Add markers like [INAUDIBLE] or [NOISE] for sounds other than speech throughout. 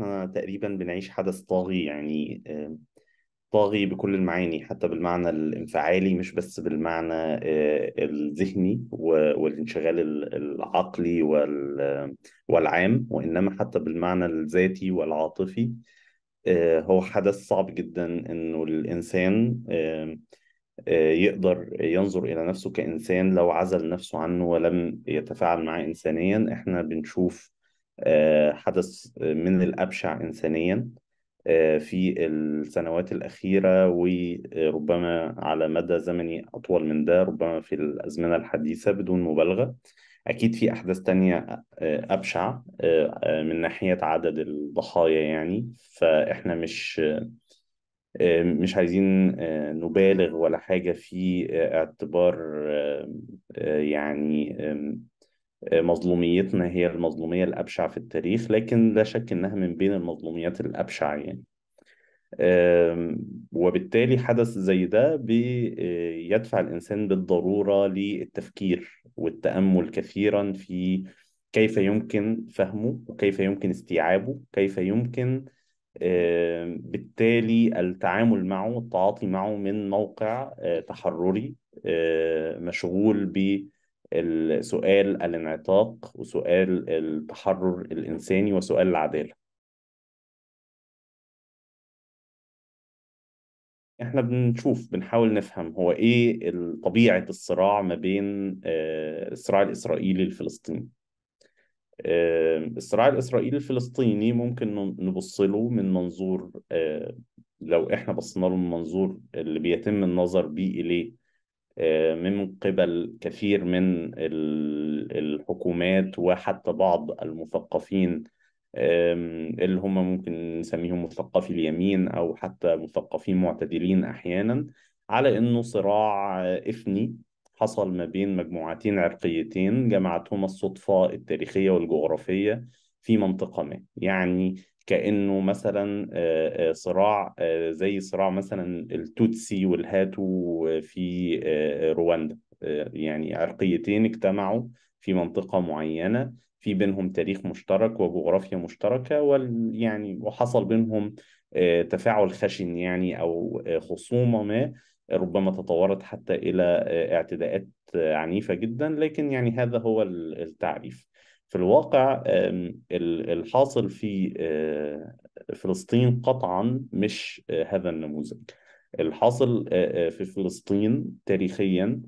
احنا تقريبا بنعيش حدث طاغي يعني طاغي بكل المعاني حتى بالمعنى الانفعالي مش بس بالمعنى آه، الذهني والانشغال العقلي والعام وإنما حتى بالمعنى الذاتي والعاطفي آه، هو حدث صعب جدا إنه الإنسان آه، يقدر ينظر إلى نفسه كإنسان لو عزل نفسه عنه ولم يتفاعل معاه إنسانيا إحنا بنشوف آه، حدث من الأبشع إنسانيا آه، في السنوات الأخيرة وربما على مدى زمني أطول من ده ربما في الأزمنة الحديثة بدون مبالغة أكيد في أحداث تانية آه، أبشع من ناحية عدد الضحايا يعني فإحنا مش مش عايزين نبالغ ولا حاجة في اعتبار يعني مظلوميتنا هي المظلومية الأبشع في التاريخ لكن لا شك إنها من بين المظلوميات الأبشع يعني وبالتالي حدث زي ده بيدفع آه، الإنسان بالضرورة للتفكير والتأمل كثيرا في كيف يمكن فهمه وكيف يمكن استيعابه كيف يمكن بالتالي التعامل معه التعاطي معه من موقع آه، تحرري آه، مشغول ب سؤال الانعطاق وسؤال التحرر الإنساني وسؤال العدالة احنا بنشوف بنحاول نفهم هو ايه طبيعة الصراع ما بين آه، الصراع الإسرائيلي الفلسطيني آه، الصراع الإسرائيلي الفلسطيني ممكن نبص له من منظور آه، لو احنا بصينا له من منظور اللي بيتم النظر بيه إليه من قبل كثير من الحكومات وحتى بعض المثقفين اللي هم ممكن نسميهم مثقفي اليمين او حتى مثقفين معتدلين احيانا على انه صراع افني حصل ما بين مجموعتين عرقيتين جمعتهما الصدفه التاريخيه والجغرافيه في منطقه ما يعني كانه مثلا صراع زي صراع مثلا التوتسي والهاتو في رواندا يعني عرقيتين اجتمعوا في منطقه معينه في بينهم تاريخ مشترك وجغرافيا مشتركه وال يعني وحصل بينهم تفاعل خشن يعني او خصومه ما ربما تطورت حتى الى اعتداءات عنيفه جدا لكن يعني هذا هو التعريف في الواقع الحاصل في آه، فلسطين قطعا مش آه، هذا النموذج الحاصل آه، في فلسطين تاريخيا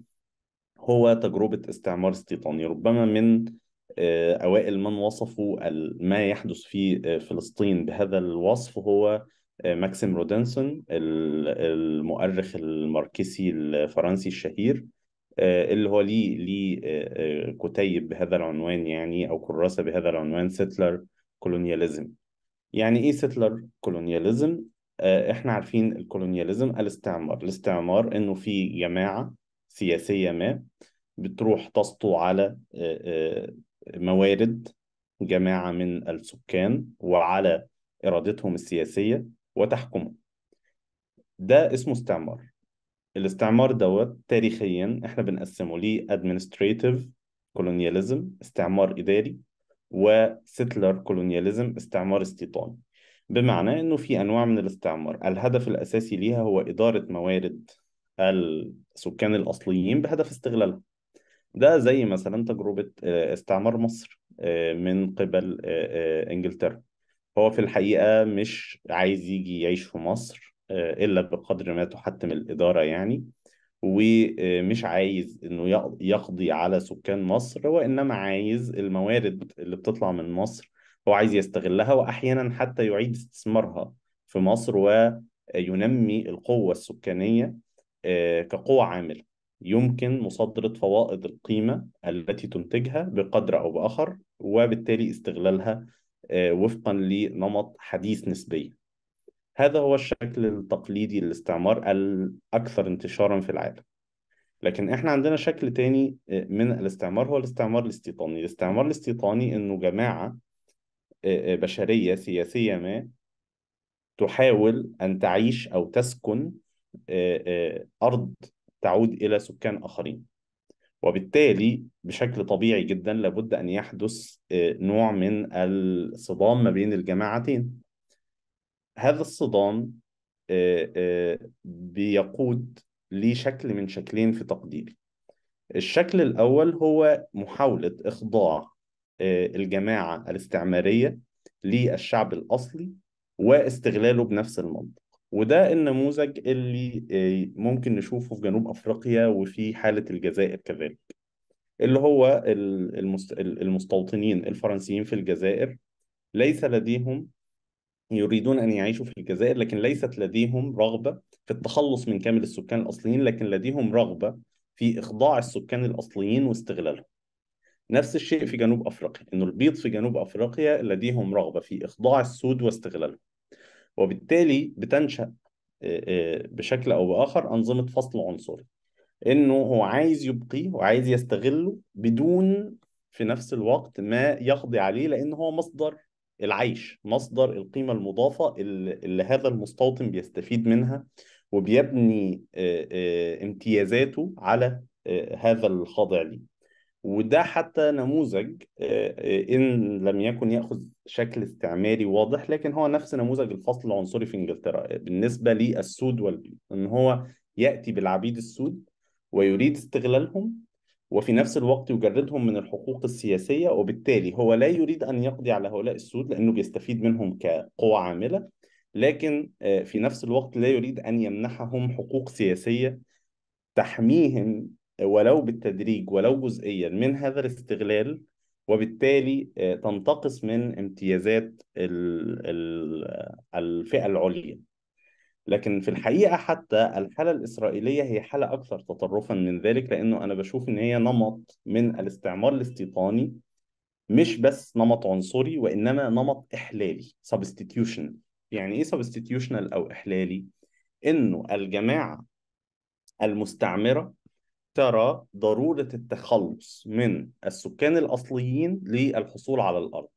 هو تجربة استعمار استيطاني ربما من أوائل من وصفوا ما يحدث في فلسطين بهذا الوصف هو ماكسيم رودنسون المؤرخ الماركسي الفرنسي الشهير آه، اللي هو ليه ليه آه، آه، كتيب بهذا العنوان يعني او كراسه بهذا العنوان سيتلر كولونياليزم يعني ايه سيتلر كولونياليزم احنا عارفين الكولونياليزم الاستعمار الاستعمار انه في جماعه سياسيه ما بتروح تسطو على موارد جماعه من السكان وعلى ارادتهم السياسيه وتحكمهم ده اسمه استعمار الاستعمار دوت تاريخيا احنا بنقسمه ليه administrative colonialism استعمار إداري وستلر colonialism استعمار استيطاني بمعنى انه في انواع من الاستعمار الهدف الاساسي ليها هو اداره موارد السكان الاصليين بهدف استغلالها ده زي مثلا تجربه آه، استعمار مصر آه، من قبل آه، انجلترا هو في الحقيقه مش عايز يجي يعيش في مصر آه، إلا بقدر ما تحتم الإدارة يعني ومش عايز إنه يقضي على سكان مصر وإنما عايز الموارد اللي بتطلع من مصر هو عايز يستغلها وأحيانا حتى يعيد استثمارها في مصر وينمي القوة السكانية آه، كقوة عاملة يمكن مصادرة فوائد القيمة التي تنتجها بقدر أو بآخر وبالتالي استغلالها آه، وفقا لنمط حديث نسبيا هذا هو الشكل التقليدي للاستعمار الأكثر انتشارا في العالم لكن احنا عندنا شكل تاني آه، من الاستعمار هو الاستعمار الاستيطاني الاستعمار الاستيطاني انه جماعة آه، آه، بشرية سياسية ما تحاول أن تعيش أو تسكن أرض تعود إلى سكان آخرين وبالتالي بشكل طبيعي جدا لابد أن يحدث نوع من الصدام ما بين الجماعتين هذا الصدام آه، آه، بيقود لشكل من شكلين في تقديري الشكل الأول هو محاولة إخضاع آه، الجماعة الاستعمارية للشعب الأصلي واستغلاله بنفس المنطق وده النموذج اللي ممكن نشوفه في جنوب أفريقيا وفي حالة الجزائر كذلك اللي هو المستوطنين الفرنسيين في الجزائر ليس لديهم يريدون أن يعيشوا في الجزائر لكن ليست لديهم رغبة في التخلص من كامل السكان الأصليين لكن لديهم رغبة في إخضاع السكان الأصليين واستغلالهم نفس الشيء في جنوب أفريقيا إنه البيض في جنوب أفريقيا لديهم رغبة في إخضاع السود واستغلالهم وبالتالي بتنشأ آه، آه، بشكل أو بآخر أنظمة فصل عنصري إنه هو عايز يبقيه وعايز يستغله بدون في نفس الوقت ما يقضي عليه لأن هو مصدر العيش مصدر القيمة المضافة اللي هذا المستوطن بيستفيد منها وبيبني آه، آه، امتيازاته على آه، هذا الخاضع ليه وده حتى نموذج إن لم يكن يأخذ شكل استعماري واضح لكن هو نفس نموذج الفصل العنصري في إنجلترا بالنسبة للسود والبيض إن هو يأتي بالعبيد السود ويريد استغلالهم وفي نفس الوقت يجردهم من الحقوق السياسية وبالتالي هو لا يريد أن يقضي على هؤلاء السود لأنه بيستفيد منهم كقوة عاملة لكن آه، في نفس الوقت لا يريد أن يمنحهم حقوق سياسية تحميهم ولو بالتدريج ولو جزئيا من هذا الاستغلال وبالتالي آه، تنتقص من امتيازات الفئة العليا لكن في الحقيقة حتى الحالة الإسرائيلية هي حالة أكثر تطرفا من ذلك لأنه أنا بشوف إن هي نمط من الاستعمار الاستيطاني مش بس نمط عنصري وإنما نمط إحلالي سبستيتيوشن يعني إيه substitutional أو إحلالي؟ إنه الجماعة المستعمرة ترى ضرورة التخلص من السكان الأصليين للحصول على الأرض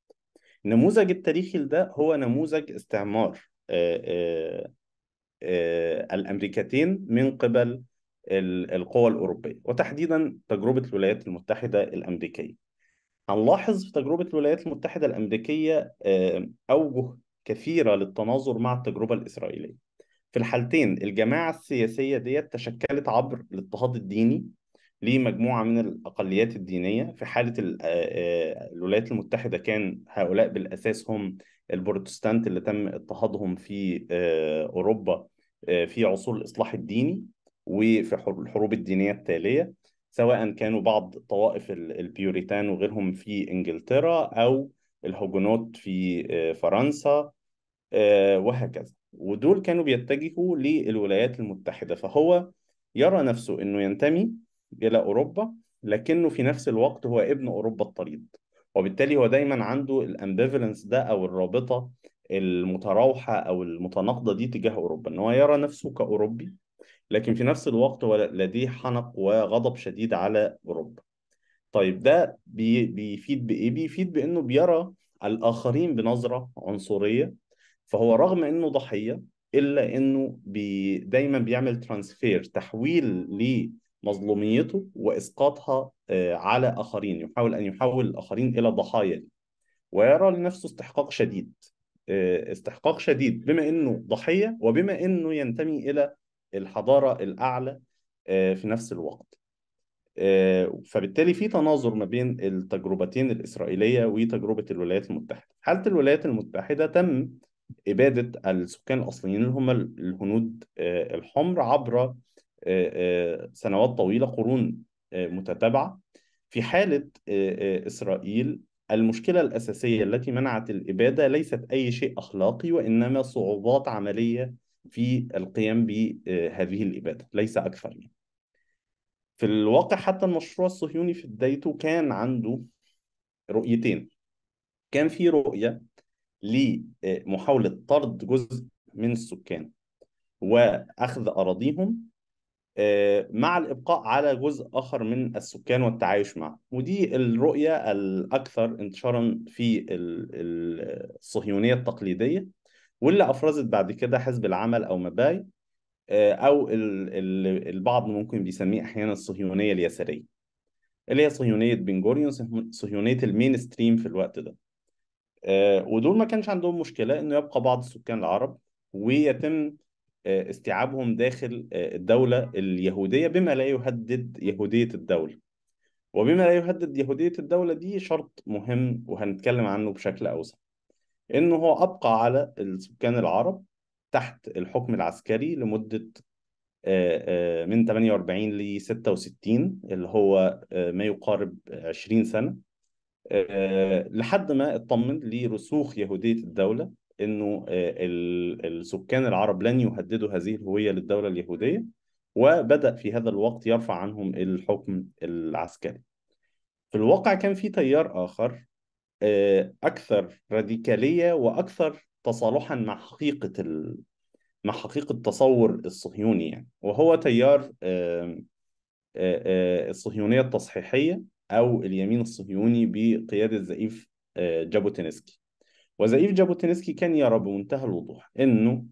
النموذج التاريخي لده هو نموذج استعمار آه، آه، آه، الامريكتين من قبل القوى الاوروبيه وتحديدا تجربه الولايات المتحده الامريكيه. هنلاحظ في تجربه الولايات المتحده الامريكيه آه، اوجه كثيره للتناظر مع التجربه الاسرائيليه. في الحالتين الجماعه السياسيه ديت تشكلت عبر الاضطهاد الديني لمجموعه من الاقليات الدينيه في حاله آه، الولايات المتحده كان هؤلاء بالاساس هم البروتستانت اللي تم اضطهادهم في آه، اوروبا آه، في عصور الاصلاح الديني وفي الحروب الدينيه التاليه سواء كانوا بعض طوائف البيوريتان وغيرهم في انجلترا او الهوجنوت في آه، فرنسا وهكذا ودول كانوا بيتجهوا للولايات المتحده فهو يرى نفسه انه ينتمي الى اوروبا لكنه في نفس الوقت هو ابن اوروبا الطريد وبالتالي هو دايما عنده الامبيفالنس ده او الرابطه المتراوحه او المتناقضه دي تجاه اوروبا ان هو يرى نفسه كاوروبي لكن في نفس الوقت هو لديه حنق وغضب شديد على اوروبا طيب ده بي بيفيد بايه بيفيد بانه بيرى الاخرين بنظره عنصريه فهو رغم انه ضحيه الا انه بي دايما بيعمل ترانسفير تحويل مظلوميته وإسقاطها آه، على آخرين يحاول أن يحول الآخرين إلى ضحايا ويرى لنفسه استحقاق شديد آه، استحقاق شديد بما أنه ضحية وبما أنه ينتمي إلى الحضارة الأعلى آه، في نفس الوقت فبالتالي في تناظر ما بين التجربتين الإسرائيلية وتجربة الولايات المتحدة حالة الولايات المتحدة تم إبادة السكان الأصليين اللي هم الهنود الحمر عبر آه، آه، سنوات طويله قرون آه، متتابعه في حاله اسرائيل المشكله الاساسيه التي منعت الاباده ليست اي شيء اخلاقي وانما صعوبات عمليه في القيام بهذه الاباده ليس اكثر يعني. في الواقع حتى المشروع الصهيوني في بدايته كان عنده رؤيتين كان في رؤيه لمحاوله طرد جزء من السكان واخذ اراضيهم آه، مع الإبقاء على جزء آخر من السكان والتعايش معه ودي الرؤية الأكثر انتشارا في الصهيونية التقليدية واللي أفرزت بعد كده حزب العمل أو مباي آه، أو البعض ممكن بيسميه أحيانا الصهيونية اليسارية اللي هي صهيونية بنجوريون صهيونية المينستريم في الوقت ده آه، ودول ما كانش عندهم مشكلة إنه يبقى بعض السكان العرب ويتم آه، استيعابهم داخل آه، الدولة اليهودية بما لا يهدد يهودية الدولة وبما لا يهدد يهودية الدولة دي شرط مهم وهنتكلم عنه بشكل أوسع إنه هو أبقى على السكان العرب تحت الحكم العسكري لمدة آه، من 48 ل 66 اللي هو ما يقارب 20 سنة لحد ما اطمن لرسوخ يهودية الدولة انه آه، السكان العرب لن يهددوا هذه الهويه للدوله اليهوديه وبدا في هذا الوقت يرفع عنهم الحكم العسكري في الواقع كان في تيار اخر آه، اكثر راديكاليه واكثر تصالحا مع حقيقه ال... مع حقيقه التصور الصهيوني يعني وهو تيار الصهيونيه التصحيحيه او اليمين الصهيوني بقياده زئيف جابوتينسكي وزئيف جابوتينسكي كان يرى بمنتهى الوضوح انه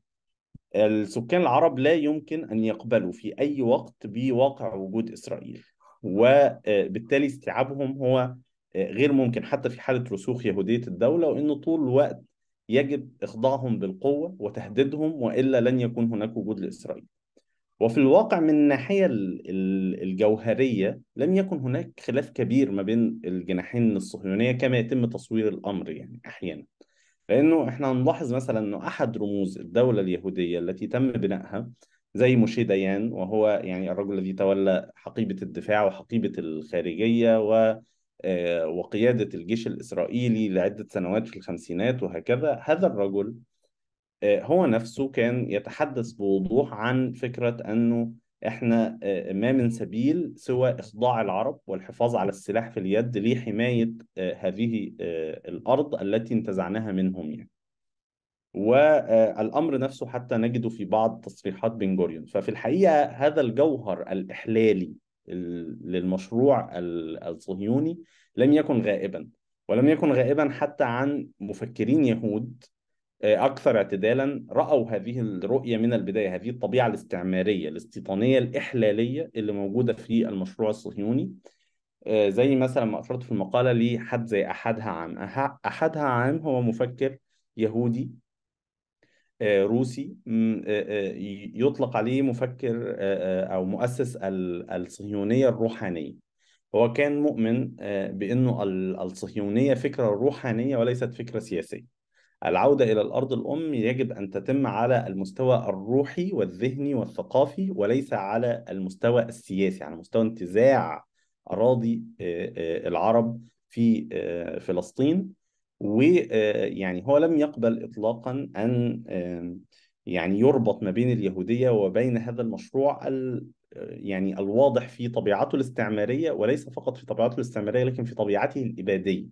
السكان العرب لا يمكن ان يقبلوا في اي وقت بواقع وجود اسرائيل وبالتالي استيعابهم هو غير ممكن حتى في حاله رسوخ يهوديه الدوله وانه طول الوقت يجب اخضاعهم بالقوه وتهديدهم والا لن يكون هناك وجود لاسرائيل. وفي الواقع من الناحيه الجوهريه لم يكن هناك خلاف كبير ما بين الجناحين الصهيونيه كما يتم تصوير الامر يعني احيانا. لأنه إحنا هنلاحظ مثلا أنه أحد رموز الدولة اليهودية التي تم بنائها زي موشي ديان وهو يعني الرجل الذي تولى حقيبة الدفاع وحقيبة الخارجية و آه، وقيادة الجيش الإسرائيلي لعدة سنوات في الخمسينات وهكذا هذا الرجل آه، هو نفسه كان يتحدث بوضوح عن فكرة أنه احنا آه، ما من سبيل سوى اخضاع العرب والحفاظ على السلاح في اليد لحمايه آه، هذه آه، الارض التي انتزعناها منهم يعني. والامر نفسه حتى نجده في بعض تصريحات بن جوريون ففي الحقيقه هذا الجوهر الاحلالي للمشروع الصهيوني لم يكن غائبا ولم يكن غائبا حتى عن مفكرين يهود آه، أكثر اعتدالا رأوا هذه الرؤية من البداية هذه الطبيعة الاستعمارية الاستيطانية الإحلالية اللي موجودة في المشروع الصهيوني آه، زي مثلا ما أشرت في المقالة لحد زي أحدها عام أحدها عام هو مفكر يهودي آه، روسي يطلق عليه مفكر أو مؤسس الصهيونية الروحانية هو كان مؤمن بأنه الصهيونية فكرة روحانية وليست فكرة سياسية العودة إلى الأرض الأم يجب أن تتم على المستوى الروحي والذهني والثقافي وليس على المستوى السياسي على مستوى انتزاع أراضي آه، آه، العرب في آه، فلسطين ويعني هو لم يقبل إطلاقا أن يعني يربط ما بين اليهودية وبين هذا المشروع ال يعني الواضح في طبيعته الاستعمارية وليس فقط في طبيعته الاستعمارية لكن في طبيعته الإبادية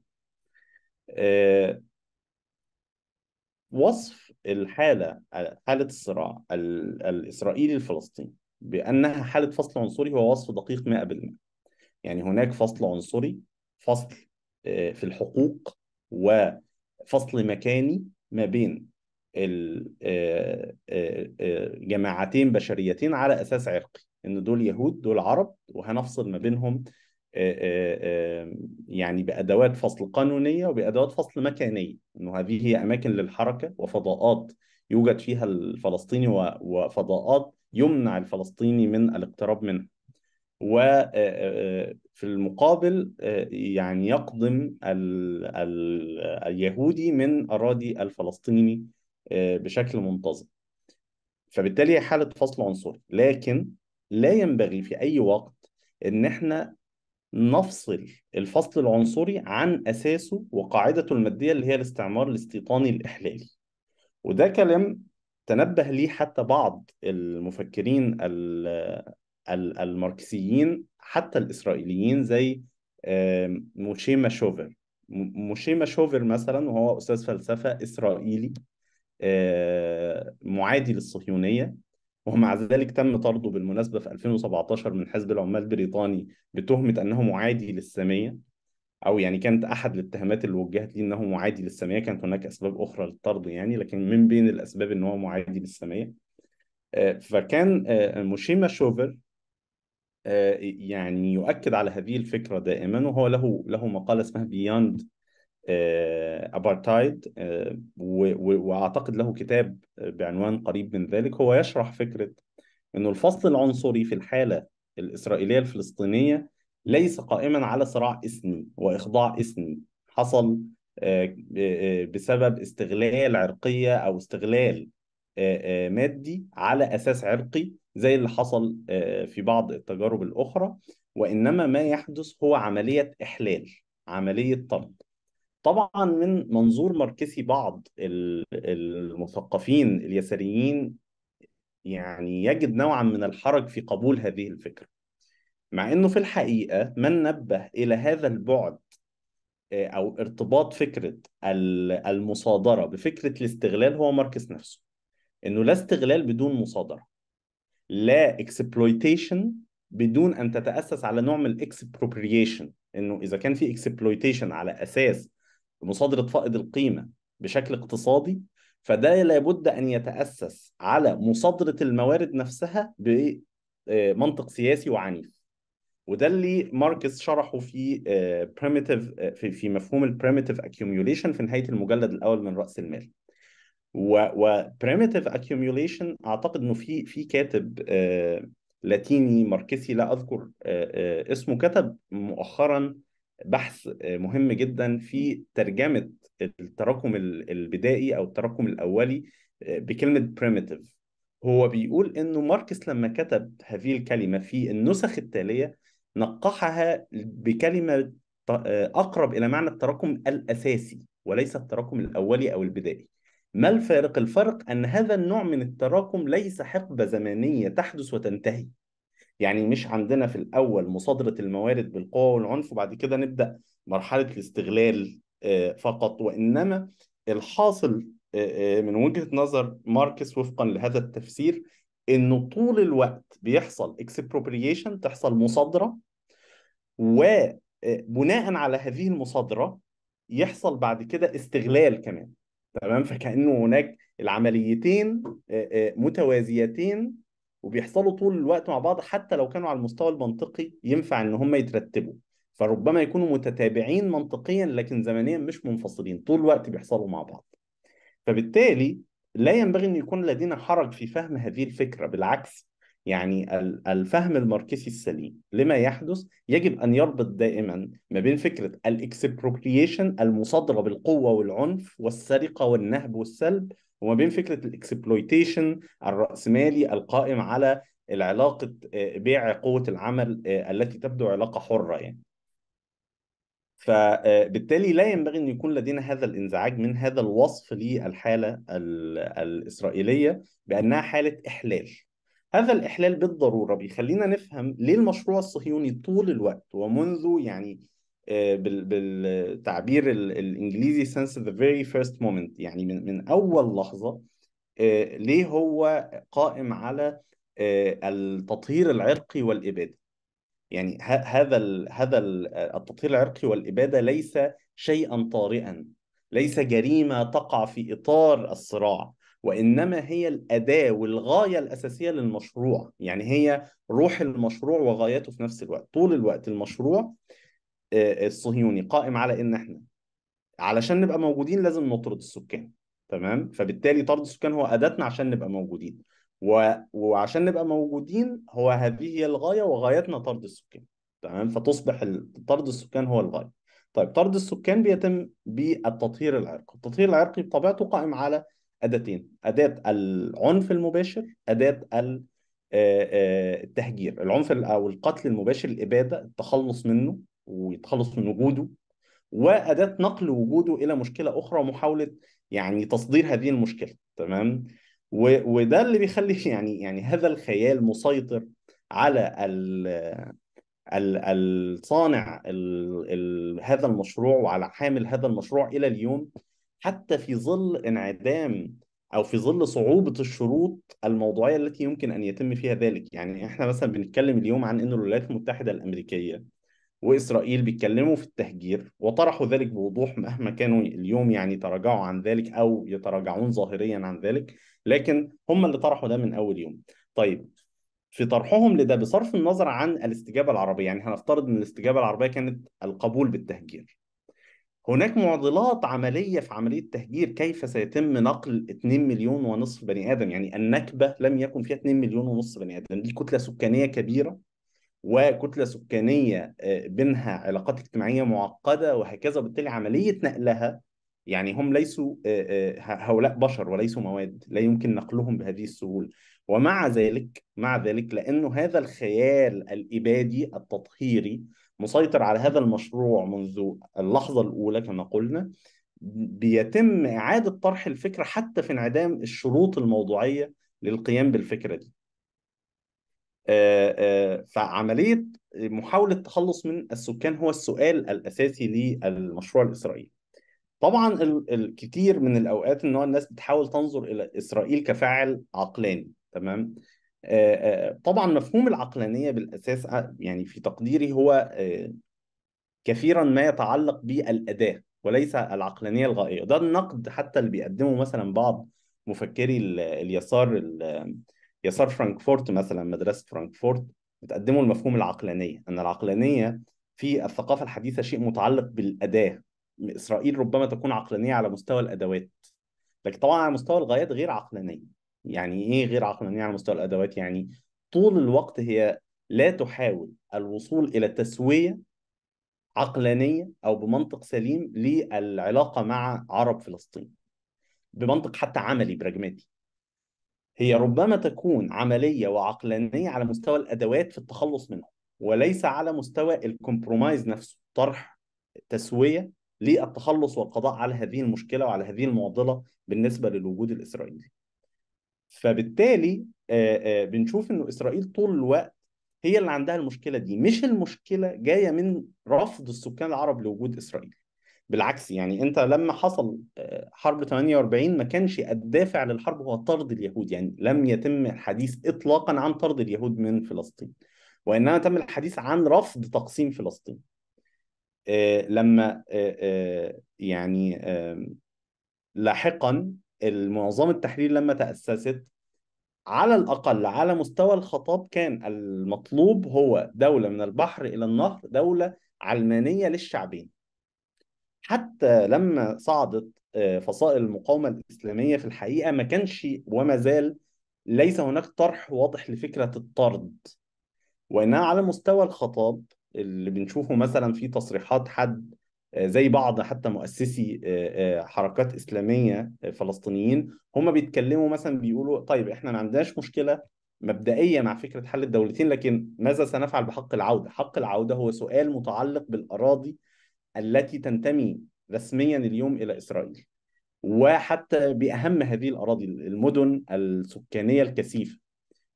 وصف الحالة حالة الصراع الإسرائيلي الفلسطيني بأنها حالة فصل عنصري هو وصف دقيق 100% يعني هناك فصل عنصري فصل آه، في الحقوق وفصل مكاني ما بين آه، آه، جماعتين بشريتين على أساس عرقي إن دول يهود دول عرب وهنفصل ما بينهم آه، آه، آه، يعني بادوات فصل قانونيه وبادوات فصل مكانيه انه هذه هي اماكن للحركه وفضاءات يوجد فيها الفلسطيني وفضاءات يمنع الفلسطيني من الاقتراب منها وفي المقابل يعني يقدم اليهودي من اراضي الفلسطيني بشكل منتظم فبالتالي حاله فصل عنصري لكن لا ينبغي في اي وقت ان احنا نفصل الفصل العنصري عن أساسه وقاعدته المادية اللي هي الاستعمار الاستيطاني الإحلالي وده كلام تنبه ليه حتى بعض المفكرين الماركسيين حتى الإسرائيليين زي موشيما شوفر موشيما شوفر مثلا وهو أستاذ فلسفة إسرائيلي آه، معادي للصهيونية ومع ذلك تم طرده بالمناسبة في 2017 من حزب العمال البريطاني بتهمة أنه معادي للسامية أو يعني كانت أحد الاتهامات اللي وجهت ليه أنه معادي للسامية كانت هناك أسباب أخرى للطرد يعني لكن من بين الأسباب أنه معادي للسامية آه، فكان آه، موشيما شوفر آه، يعني يؤكد على هذه الفكرة دائما وهو له له مقالة اسمها بياند ابارتايد آه، آه، واعتقد له كتاب آه، بعنوان قريب من ذلك هو يشرح فكره انه الفصل العنصري في الحاله الاسرائيليه الفلسطينيه ليس قائما على صراع اثني واخضاع اثني حصل بسبب استغلال عرقيه او استغلال مادي على اساس عرقي زي اللي حصل في بعض التجارب الاخرى وانما ما يحدث هو عمليه احلال عمليه طرد طبعا من منظور ماركسي بعض المثقفين اليساريين يعني يجد نوعا من الحرج في قبول هذه الفكرة مع أنه في الحقيقة من نبه إلى هذا البعد آه، أو ارتباط فكرة المصادرة بفكرة الاستغلال هو ماركس نفسه أنه لا استغلال بدون مصادرة لا اكسبلويتيشن بدون أن تتأسس على نوع من الاكسبروبريشن انه اذا كان في اكسبلويتيشن على اساس مصادرة فائض القيمة بشكل اقتصادي فده لابد أن يتأسس على مصادرة الموارد نفسها بمنطق آه، سياسي وعنيف وده اللي ماركس شرحه في آه، primitive آه، في مفهوم البريميتيف accumulation في نهايه المجلد الاول من راس المال و primitive accumulation اعتقد انه في في كاتب لاتيني ماركسي لا اذكر اسمه كتب مؤخرا بحث مهم جدا في ترجمه التراكم البدائي او التراكم الاولي آه، بكلمه primitive هو بيقول انه ماركس لما كتب هذه الكلمه في النسخ التاليه نقحها بكلمه آه، اقرب الى معنى التراكم الاساسي وليس التراكم الاولي او البدائي ما الفارق الفرق ان هذا النوع من التراكم ليس حقبه زمنيه تحدث وتنتهي يعني مش عندنا في الاول مصادره الموارد بالقوه والعنف وبعد كده نبدا مرحله الاستغلال آه، فقط وانما الحاصل آه، آه، من وجهه نظر ماركس وفقا لهذا التفسير انه طول الوقت بيحصل اكسبروبريشن تحصل مصادره وبناء على هذه المصادره يحصل بعد كده استغلال كمان تمام فكانه هناك العمليتين متوازيتين وبيحصلوا طول الوقت مع بعض حتى لو كانوا على المستوى المنطقي ينفع ان هم يترتبوا فربما يكونوا متتابعين منطقيا لكن زمنيا مش منفصلين طول الوقت بيحصلوا مع بعض فبالتالي لا ينبغي ان يكون لدينا حرج في فهم هذه الفكره بالعكس يعني الفهم الماركسي السليم لما يحدث يجب ان يربط دائما ما بين فكره الاكسبروبريشن المصادره بالقوه والعنف والسرقه والنهب والسلب وما بين فكره الاكسبلويتيشن الراسمالي القائم على العلاقه آه، بيع قوه العمل آه، التي تبدو علاقه حره يعني فبالتالي آه، لا ينبغي ان يكون لدينا هذا الانزعاج من هذا الوصف للحاله الاسرائيليه بانها حاله احلال هذا الاحلال بالضروره بيخلينا نفهم ليه المشروع الصهيوني طول الوقت ومنذ يعني آه، بالتعبير الانجليزي since the very first moment يعني من من اول لحظه آه، ليه هو قائم على آه، التطهير العرقي والاباده يعني هذا هذا التطهير العرقي والاباده ليس شيئا طارئا ليس جريمه تقع في اطار الصراع وانما هي الاداه والغايه الاساسيه للمشروع يعني هي روح المشروع وغايته في نفس الوقت طول الوقت المشروع الصهيوني قائم على ان احنا علشان نبقى موجودين لازم نطرد السكان تمام فبالتالي طرد السكان هو اداتنا عشان نبقى موجودين و... وعشان نبقى موجودين هو هذه هي الغايه وغايتنا طرد السكان تمام فتصبح طرد السكان هو الغايه طيب طرد السكان بيتم بالتطهير العرقي التطهير العرقي بطبيعته قائم على اداتين اداه العنف المباشر اداه آه، آه، التهجير العنف او القتل المباشر الاباده التخلص منه ويتخلص من وجوده وأداة نقل وجوده إلى مشكلة أخرى ومحاولة يعني تصدير هذه المشكلة تمام وده اللي بيخلي [LAUGHS] يعني يعني هذا الخيال مسيطر على الصانع هذا المشروع وعلى حامل هذا المشروع إلى اليوم حتى في ظل انعدام او في ظل صعوبه الشروط الموضوعيه التي يمكن ان يتم فيها ذلك يعني احنا مثلا بنتكلم اليوم عن ان الولايات المتحده الامريكيه وإسرائيل بيتكلموا في التهجير وطرحوا ذلك بوضوح مهما كانوا اليوم يعني تراجعوا عن ذلك أو يتراجعون ظاهريا عن ذلك لكن هم اللي طرحوا ده من أول يوم طيب في طرحهم لده بصرف النظر عن الاستجابة العربية يعني هنفترض أن الاستجابة العربية كانت القبول بالتهجير هناك معضلات عملية في عملية التهجير كيف سيتم نقل 2 مليون ونصف بني آدم يعني النكبة لم يكن فيها 2 مليون ونصف بني آدم دي كتلة سكانية كبيرة وكتله سكانيه آه، بينها علاقات اجتماعيه معقده وهكذا وبالتالي عمليه نقلها يعني هم ليسوا آه، آه، هؤلاء بشر وليسوا مواد لا يمكن نقلهم بهذه السهوله ومع ذلك مع ذلك لانه هذا الخيال الابادي التطهيري مسيطر على هذا المشروع منذ اللحظه الاولى كما قلنا بيتم اعاده طرح الفكره حتى في انعدام الشروط الموضوعيه للقيام بالفكره دي آه، آه، فعمليه محاوله التخلص من السكان هو السؤال الاساسي للمشروع الاسرائيلي. طبعا الكثير من الاوقات ان الناس بتحاول تنظر الى اسرائيل كفاعل عقلاني تمام آه، طبعا مفهوم العقلانيه بالاساس يعني في تقديري هو كثيرا ما يتعلق بالاداه وليس العقلانيه الغائيه ده النقد حتى اللي بيقدمه مثلا بعض مفكري اليسار يسار فرانكفورت مثلا مدرسه فرانكفورت بتقدموا المفهوم العقلانيه ان العقلانيه في الثقافه الحديثه شيء متعلق بالاداه اسرائيل ربما تكون عقلانيه على مستوى الادوات لكن طبعا على مستوى الغايات غير عقلانيه يعني ايه غير عقلانيه على مستوى الادوات يعني طول الوقت هي لا تحاول الوصول الى تسويه عقلانيه او بمنطق سليم للعلاقه مع عرب فلسطين بمنطق حتى عملي براجماتي هي ربما تكون عمليه وعقلانيه على مستوى الادوات في التخلص منها وليس على مستوى الكومبرومايز نفسه طرح تسويه للتخلص والقضاء على هذه المشكله وعلى هذه المعضله بالنسبه للوجود الاسرائيلي فبالتالي آه، آه، بنشوف انه اسرائيل طول الوقت هي اللي عندها المشكله دي مش المشكله جايه من رفض السكان العرب لوجود اسرائيل بالعكس يعني انت لما حصل آه، حرب 48 ما كانش الدافع للحرب هو طرد اليهود يعني لم يتم الحديث اطلاقا عن طرد اليهود من فلسطين وانما تم الحديث عن رفض تقسيم فلسطين آه، لما آه، يعني لاحقا المنظمه التحرير لما تاسست على الاقل على مستوى الخطاب كان المطلوب هو دوله من البحر الى النهر دوله علمانيه للشعبين حتى لما صعدت آه، فصائل المقاومة الإسلامية في الحقيقة ما كانش وما زال ليس هناك طرح واضح لفكرة الطرد وإنها على مستوى الخطاب اللي بنشوفه مثلا في تصريحات حد آه، زي بعض حتى مؤسسي آه، حركات إسلامية فلسطينيين هم بيتكلموا مثلا بيقولوا طيب إحنا ما عندناش مشكلة مبدئية مع فكرة حل الدولتين لكن ماذا سنفعل بحق العودة؟ حق العودة هو سؤال متعلق بالأراضي التي تنتمي رسميا اليوم الى اسرائيل وحتى باهم هذه الاراضي المدن السكانيه الكثيفه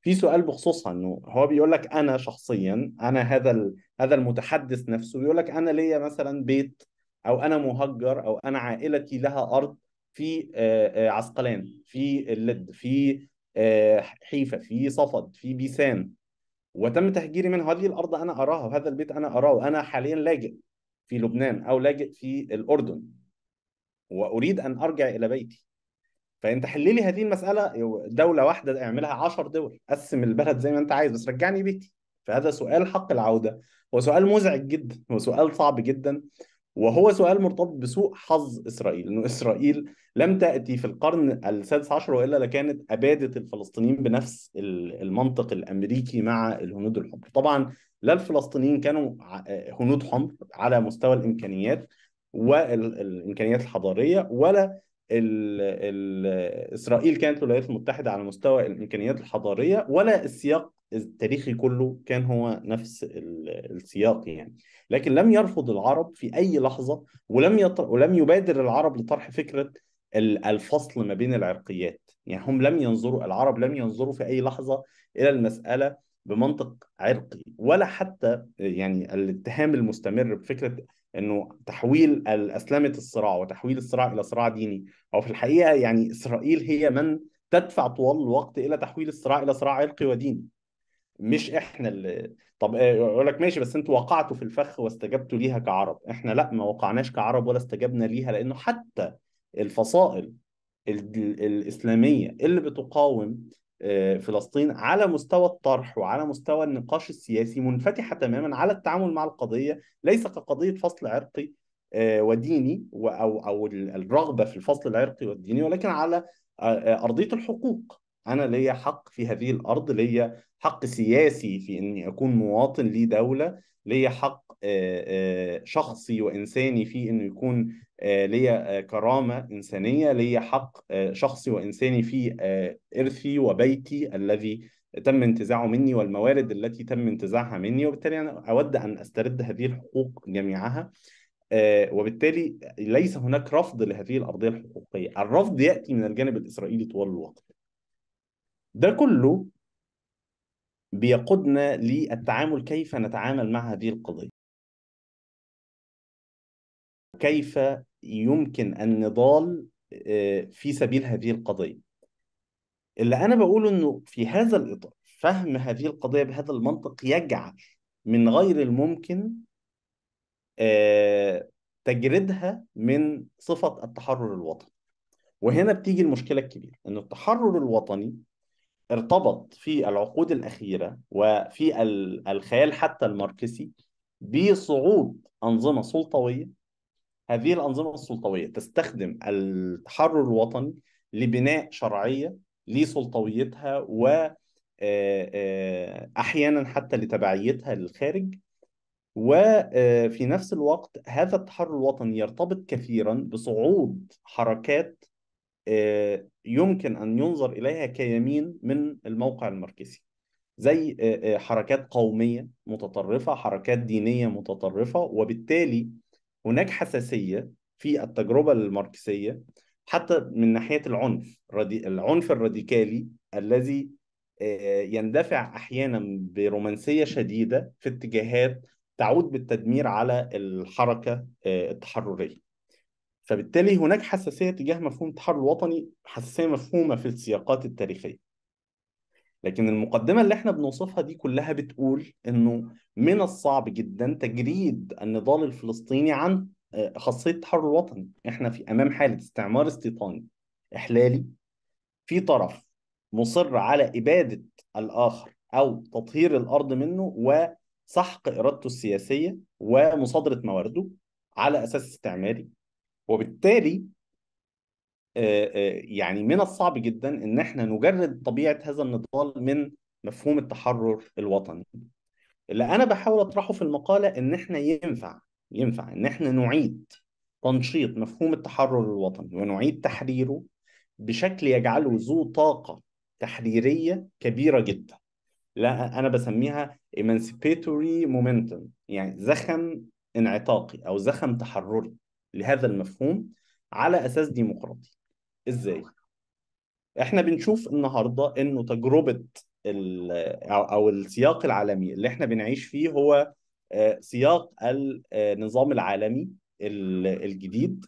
في سؤال بخصوصها انه هو بيقول لك انا شخصيا انا هذا هذا المتحدث نفسه بيقول لك انا ليا مثلا بيت او انا مهجر او انا عائلتي لها ارض في آه، آه، عسقلان في اللد في آه، حيفا في صفد في بيسان وتم تهجيري من هذه الارض انا اراها وهذا البيت انا اراه وانا حاليا لاجئ في لبنان او لاجئ في الاردن واريد ان ارجع الى بيتي فانت حل لي هذه المساله دوله واحده اعملها 10 دول قسم البلد زي ما انت عايز بس رجعني بيتي فهذا سؤال حق العوده هو سؤال مزعج جدا وسؤال صعب جدا وهو سؤال مرتبط بسوء حظ اسرائيل انه اسرائيل لم تاتي في القرن السادس عشر والا لكانت ابادت الفلسطينيين بنفس المنطق الامريكي مع الهنود الحمر طبعا لا الفلسطينيين كانوا هنود حمر على مستوى الامكانيات والامكانيات الحضاريه ولا الـ الـ اسرائيل كانت الولايات المتحده على مستوى الامكانيات الحضاريه ولا السياق التاريخي كله كان هو نفس السياق يعني لكن لم يرفض العرب في اي لحظه ولم يطر... ولم يبادر العرب لطرح فكره الفصل ما بين العرقيات يعني هم لم ينظروا العرب لم ينظروا في اي لحظه الى المساله بمنطق عرقي ولا حتى يعني الاتهام المستمر بفكره انه تحويل اسلمه الصراع وتحويل الصراع الى صراع ديني او في الحقيقه يعني اسرائيل هي من تدفع طوال الوقت الى تحويل الصراع الى صراع عرقي وديني مش احنا اللي طب آه، يقول لك ماشي بس انتوا وقعتوا في الفخ واستجبتوا ليها كعرب احنا لا ما وقعناش كعرب ولا استجبنا ليها لانه حتى الفصائل الاسلاميه اللي بتقاوم فلسطين على مستوى الطرح وعلى مستوى النقاش السياسي منفتحه تماما على التعامل مع القضيه ليس كقضيه فصل عرقي آه، وديني او او الرغبه في الفصل العرقي والديني ولكن على آه، آه، ارضيه الحقوق انا ليا حق في هذه الارض ليا حق سياسي في اني اكون مواطن لدوله ليا حق شخصي وانساني في انه يكون آه، ليا آه، كرامة إنسانية ليا حق آه، شخصي وإنساني في إرثي وبيتي الذي تم انتزاعه مني والموارد التي تم انتزاعها مني وبالتالي أنا أود أن أسترد هذه الحقوق جميعها وبالتالي ليس هناك رفض لهذه الأرضية الحقوقية الرفض يأتي من الجانب الإسرائيلي طوال الوقت ده كله بيقودنا للتعامل كيف نتعامل مع هذه القضية كيف يمكن النضال آه، في سبيل هذه القضية اللي أنا بقوله أنه في هذا الإطار فهم هذه القضية بهذا المنطق يجعل من غير الممكن آه، تجريدها من صفة التحرر الوطني وهنا بتيجي المشكلة الكبيرة أن التحرر الوطني ارتبط في العقود الأخيرة وفي الخيال حتى الماركسي بصعود أنظمة سلطوية هذه الأنظمة السلطوية تستخدم التحرر الوطني لبناء شرعية لسلطويتها و آه، آه، أحيانا حتى لتبعيتها للخارج وفي آه، نفس الوقت هذا التحرر الوطني يرتبط كثيرا بصعود حركات يمكن أن ينظر إليها كيمين من الموقع الماركسي زي حركات قومية متطرفة حركات دينية متطرفة وبالتالي هناك حساسيه في التجربه الماركسيه حتى من ناحيه العنف العنف الراديكالي الذي آه، يندفع احيانا برومانسيه شديده في اتجاهات تعود بالتدمير على الحركه آه، التحرريه فبالتالي هناك حساسيه تجاه مفهوم التحرر الوطني حساسيه مفهومه في السياقات التاريخيه لكن المقدمة اللي احنا بنوصفها دي كلها بتقول انه من الصعب جدا تجريد النضال الفلسطيني عن آه، خاصية التحرر الوطني احنا في امام حالة استعمار استيطاني احلالي في طرف مصر على إبادة الآخر أو تطهير الأرض منه وسحق إرادته السياسية ومصادرة موارده على أساس استعماري وبالتالي آه، آه، يعني من الصعب جدا ان احنا نجرد طبيعه هذا النضال من مفهوم التحرر الوطني اللي انا بحاول اطرحه في المقاله ان احنا ينفع ينفع ان احنا نعيد تنشيط مفهوم التحرر الوطني ونعيد تحريره بشكل يجعله ذو طاقه تحريريه كبيره جدا لا انا بسميها emancipatory momentum يعني زخم انعطاقي او زخم تحرري لهذا المفهوم على اساس ديمقراطي ازاي احنا بنشوف النهارده انه تجربه او السياق العالمي اللي احنا بنعيش فيه هو آه، سياق آه، النظام العالمي الجديد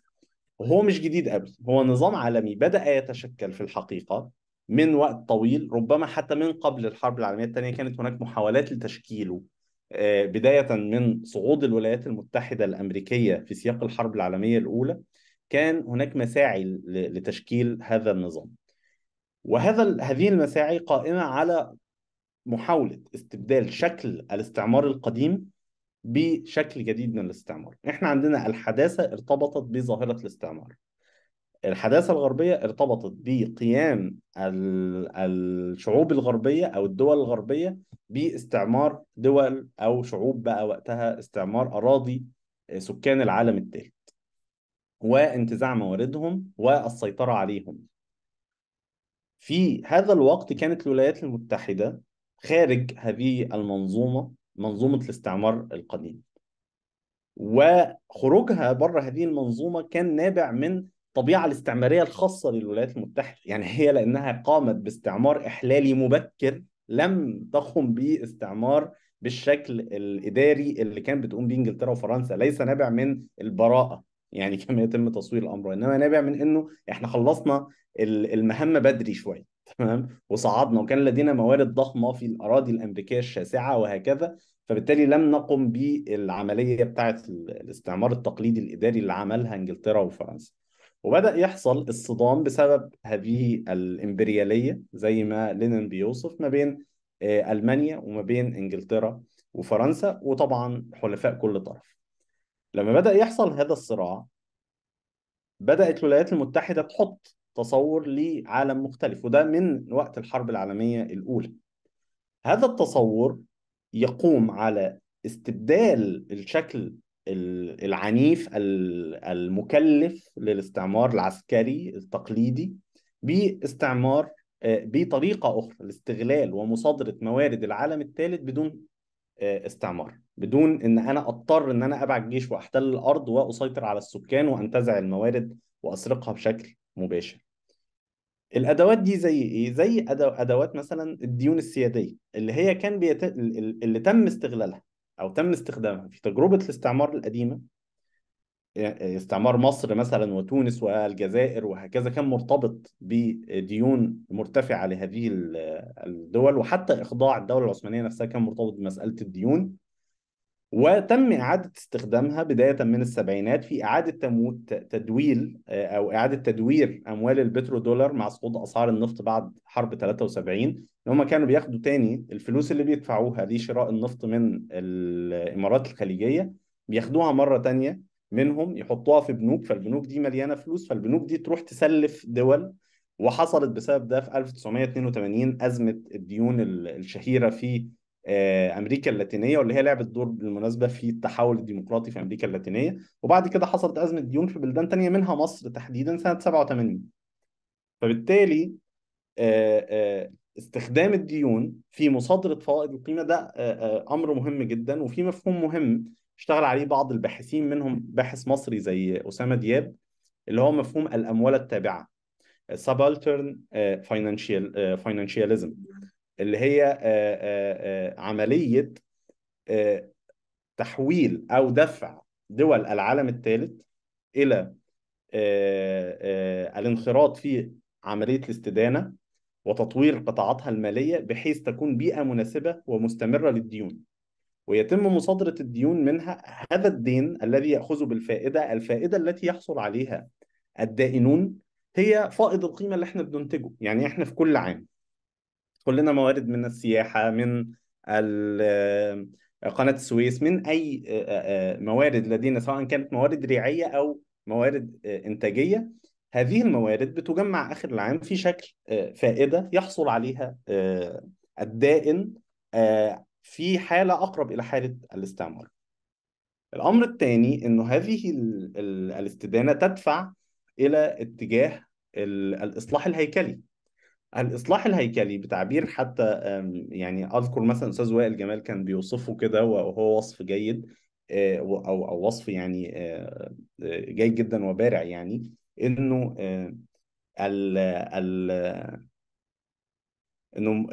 وهو مش جديد قبل هو نظام عالمي بدا يتشكل في الحقيقه من وقت طويل ربما حتى من قبل الحرب العالميه الثانيه كانت هناك محاولات لتشكيله آه، بدايه من صعود الولايات المتحده الامريكيه في سياق الحرب العالميه الاولى كان هناك مساعي لتشكيل هذا النظام وهذا هذه المساعي قائمة على محاولة استبدال شكل الاستعمار القديم بشكل جديد من الاستعمار احنا عندنا الحداثة ارتبطت بظاهرة الاستعمار الحداثة الغربية ارتبطت بقيام الشعوب الغربية أو الدول الغربية باستعمار دول أو شعوب بقى وقتها استعمار أراضي سكان العالم الثالث وانتزاع مواردهم والسيطرة عليهم في هذا الوقت كانت الولايات المتحدة خارج هذه المنظومة منظومة الاستعمار القديم وخروجها بره هذه المنظومة كان نابع من الطبيعة الاستعمارية الخاصة للولايات المتحدة يعني هي لأنها قامت باستعمار إحلالي مبكر لم تقم باستعمار بالشكل الإداري اللي كان بتقوم به إنجلترا وفرنسا ليس نابع من البراءة يعني [LAUGHS] كما يتم تصوير الامر انما نابع من انه احنا خلصنا المهمه بدري شويه تمام وصعدنا وكان لدينا موارد ضخمه في الاراضي الامريكيه الشاسعه وهكذا فبالتالي لم نقم بالعمليه بتاعه الاستعمار التقليدي الاداري اللي عملها انجلترا وفرنسا وبدا يحصل الصدام بسبب هذه الامبرياليه زي ما لينين بيوصف ما بين آه، المانيا وما بين انجلترا وفرنسا وطبعا حلفاء كل طرف لما بدأ يحصل هذا الصراع بدأت الولايات المتحدة تحط تصور لعالم مختلف وده من وقت الحرب العالمية الأولى هذا التصور يقوم على استبدال الشكل العنيف المكلف للاستعمار العسكري التقليدي باستعمار آه، بطريقة أخرى الاستغلال ومصادرة موارد العالم الثالث بدون آه، استعمار بدون ان انا اضطر ان انا ابعت جيش واحتل الارض واسيطر على السكان وانتزع الموارد واسرقها بشكل مباشر الادوات دي زي ايه زي ادوات مثلا الديون السياديه اللي هي كان بيت... اللي تم استغلالها او تم استخدامها في تجربه الاستعمار القديمه استعمار مصر مثلا وتونس والجزائر وهكذا كان مرتبط بديون مرتفعه لهذه الدول وحتى اخضاع الدوله العثمانيه نفسها كان مرتبط بمساله الديون وتم إعادة استخدامها بداية من السبعينات في إعادة تدويل آه، أو إعادة تدوير أموال البترو دولار مع سقوط أسعار النفط بعد حرب 73 اللي هم كانوا بياخدوا تاني الفلوس اللي بيدفعوها لشراء النفط من الإمارات الخليجية بياخدوها مرة تانية منهم يحطوها في بنوك فالبنوك دي مليانه فلوس فالبنوك دي تروح تسلف دول وحصلت بسبب ده في 1982 ازمه الديون الشهيره في آه، امريكا اللاتينيه واللي هي لعبت دور بالمناسبه في التحول الديمقراطي في امريكا اللاتينيه وبعد كده حصلت ازمه ديون في بلدان تانية منها مصر تحديدا سنه 87 فبالتالي آه، آه، استخدام الديون في مصادره فوائد القيمه ده امر مهم جدا وفي مفهوم مهم اشتغل عليه بعض الباحثين منهم باحث مصري زي اسامه دياب اللي هو مفهوم الاموال التابعه سبالترن فاينانشال فاينانشاليزم اللي هي آه، آه، آه، عمليه تحويل او دفع دول العالم الثالث الى الانخراط في عمليه الاستدانه وتطوير قطاعاتها الماليه بحيث تكون بيئه مناسبه ومستمره للديون ويتم مصادرة الديون منها هذا الدين الذي يأخذ بالفائدة الفائدة التي يحصل عليها الدائنون هي فائض القيمة اللي احنا بننتجه يعني احنا في كل عام كلنا موارد من السياحة من قناة السويس من أي موارد لدينا سواء كانت موارد ريعية أو موارد إنتاجية هذه الموارد بتجمع آخر العام في شكل فائدة يحصل عليها الدائن في حالة أقرب إلى حالة الاستعمار الأمر الثاني إنه هذه الاستدانة تدفع إلى اتجاه الإصلاح الهيكلي الاصلاح الهيكلي بتعبير حتى يعني اذكر مثلا استاذ وائل جمال كان بيوصفه كده وهو وصف جيد آه، او او وصف يعني آه، آه، جيد جدا وبارع يعني انه انه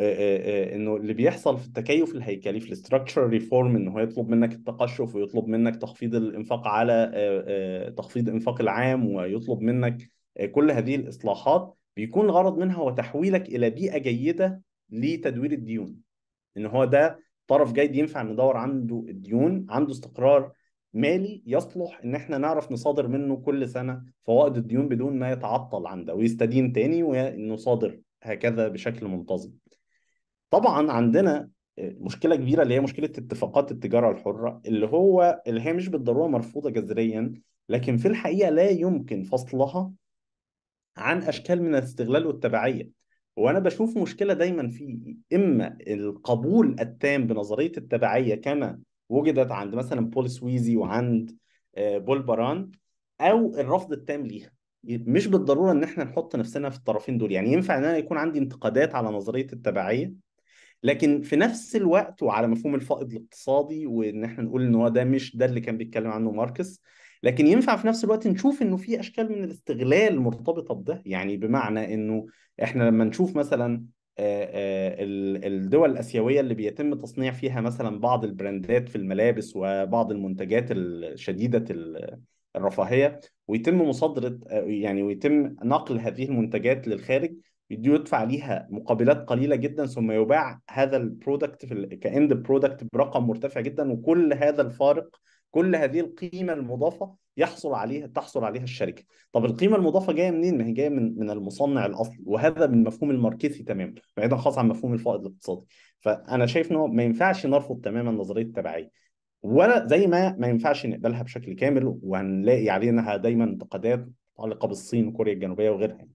انه اللي بيحصل في التكيف الهيكلي في الاستراكشر ريفورم انه هو يطلب منك التقشف ويطلب منك تخفيض الانفاق على تخفيض الانفاق العام ويطلب منك كل هذه الاصلاحات بيكون الغرض منها هو تحويلك الى بيئه جيده لتدوير الديون ان هو ده طرف جيد ينفع ندور عنده الديون عنده استقرار مالي يصلح ان احنا نعرف نصادر منه كل سنه فوائد الديون بدون ما يتعطل عنده ويستدين تاني ونصادر هكذا بشكل منتظم طبعا عندنا مشكله كبيره اللي هي مشكله اتفاقات التجاره الحره اللي هو اللي هي مش بالضروره مرفوضه جذريا لكن في الحقيقه لا يمكن فصلها عن اشكال من الاستغلال والتبعيه وانا بشوف مشكله دايما في اما القبول التام بنظريه التبعيه كما وجدت عند مثلا بول سويزي وعند آه، بول باران او الرفض التام ليها مش بالضروره ان احنا نحط نفسنا في الطرفين دول يعني ينفع ان انا يكون عندي انتقادات على نظريه التبعيه لكن في نفس الوقت وعلى مفهوم الفائض الاقتصادي وان احنا نقول ان هو ده مش ده اللي كان بيتكلم عنه ماركس لكن ينفع في نفس الوقت نشوف انه في اشكال من الاستغلال مرتبطه بده يعني بمعنى انه احنا لما نشوف مثلا الدول الاسيويه اللي بيتم تصنيع فيها مثلا بعض البراندات في الملابس وبعض المنتجات الشديده الرفاهيه ويتم مصادره يعني ويتم نقل هذه المنتجات للخارج يدفع عليها مقابلات قليله جدا ثم يباع هذا البرودكت في كاند برودكت برقم مرتفع جدا وكل هذا الفارق كل هذه القيمه المضافه يحصل عليها تحصل عليها الشركه طب القيمه المضافه جايه منين ما هي جايه من من المصنع الاصلي وهذا من مفهوم الماركتي تماما بعيدا خاص عن مفهوم الفائض الاقتصادي فانا شايف انه ما ينفعش نرفض تماما نظريه التبعيه ولا زي ما ما ينفعش نقبلها بشكل كامل وهنلاقي عليها دايما انتقادات متعلقه بالصين وكوريا الجنوبيه وغيرها يعني.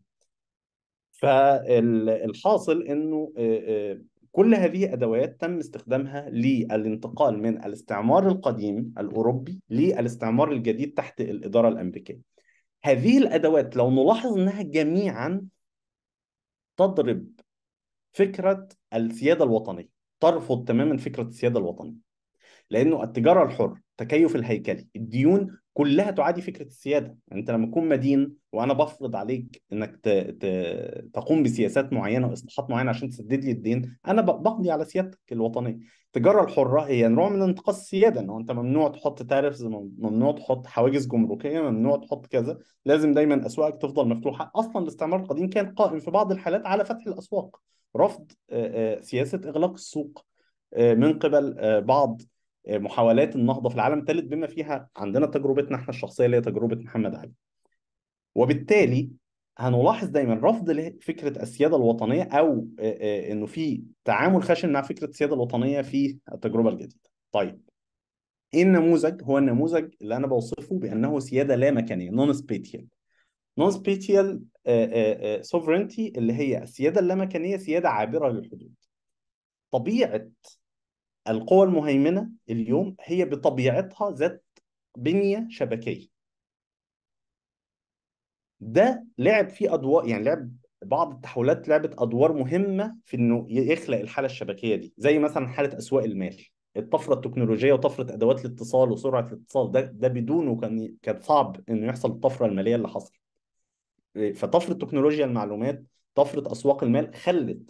فالحاصل انه آه، آه، كل هذه ادوات تم استخدامها للانتقال من الاستعمار القديم الاوروبي للاستعمار الجديد تحت الاداره الامريكيه. هذه الادوات لو نلاحظ انها جميعا تضرب فكره السياده الوطنيه، ترفض تماما فكره السياده الوطنيه. لانه التجاره الحره التكيف الهيكلي الديون كلها تعادي فكره السياده انت لما تكون مدين وانا بفرض عليك انك تقوم بسياسات معينه واصلاحات معينه عشان تسدد لي الدين انا بقضي على سيادتك الوطنيه التجاره الحره هي نوع من انتقاص السياده انه انت ممنوع تحط تاريفز ممنوع تحط حواجز جمركيه ممنوع تحط كذا لازم دايما اسواقك تفضل مفتوحه اصلا الاستعمار القديم كان قائم في بعض الحالات على فتح الاسواق رفض سياسه اغلاق السوق من قبل بعض محاولات النهضه في العالم الثالث بما فيها عندنا تجربتنا احنا الشخصيه اللي هي تجربه محمد علي. وبالتالي هنلاحظ دايما رفض لفكره السياده الوطنيه او انه في تعامل خشن مع فكره السياده الوطنيه في التجربه الجديده. طيب ايه النموذج؟ هو النموذج اللي انا بوصفه بانه سياده لا مكانيه نون سبيتيال. نون سبيتيال سوفرنتي اللي هي السياده اللامكانيه سياده عابره للحدود. طبيعه القوى المهيمنة اليوم هي بطبيعتها ذات بنية شبكية ده لعب فيه أدوار يعني لعب بعض التحولات لعبت أدوار مهمة في إنه يخلق الحالة الشبكية دي زي مثلا حالة أسواق المال الطفرة التكنولوجية وطفرة أدوات الاتصال وسرعة الاتصال ده ده بدونه كان كان صعب إنه يحصل الطفرة المالية اللي حصلت إيه، فطفرة تكنولوجيا المعلومات طفرة أسواق المال خلت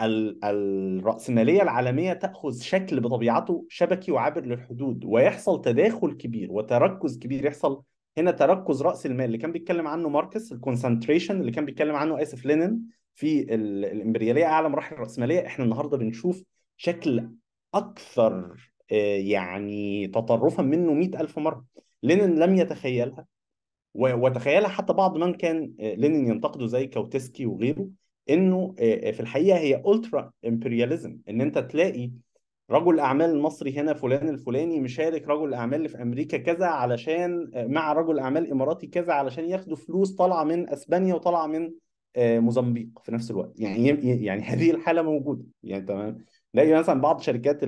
الرأسمالية العالمية تأخذ شكل بطبيعته شبكي وعابر للحدود ويحصل تداخل كبير وتركز كبير يحصل هنا تركز رأس المال اللي كان بيتكلم عنه ماركس الكونسنتريشن اللي كان بيتكلم عنه آسف لينين في الإمبريالية أعلى مراحل الرأسمالية إحنا النهاردة بنشوف شكل أكثر آه، يعني تطرفا منه مئة ألف مرة لينين لم يتخيلها وتخيلها حتى بعض من كان آه، لينين ينتقده زي كاوتسكي وغيره انه آه، آه، في الحقيقه هي الترا امبرياليزم ان انت تلاقي رجل اعمال مصري هنا فلان الفلاني مشارك رجل اعمال اللي في امريكا كذا علشان آه، مع رجل اعمال اماراتي كذا علشان ياخدوا فلوس طالعه من اسبانيا وطالعه من موزمبيق في نفس الوقت يعني يعني [LAUGHS] هذه الحاله موجوده يعني تمام نلاقي مثلا بعض شركات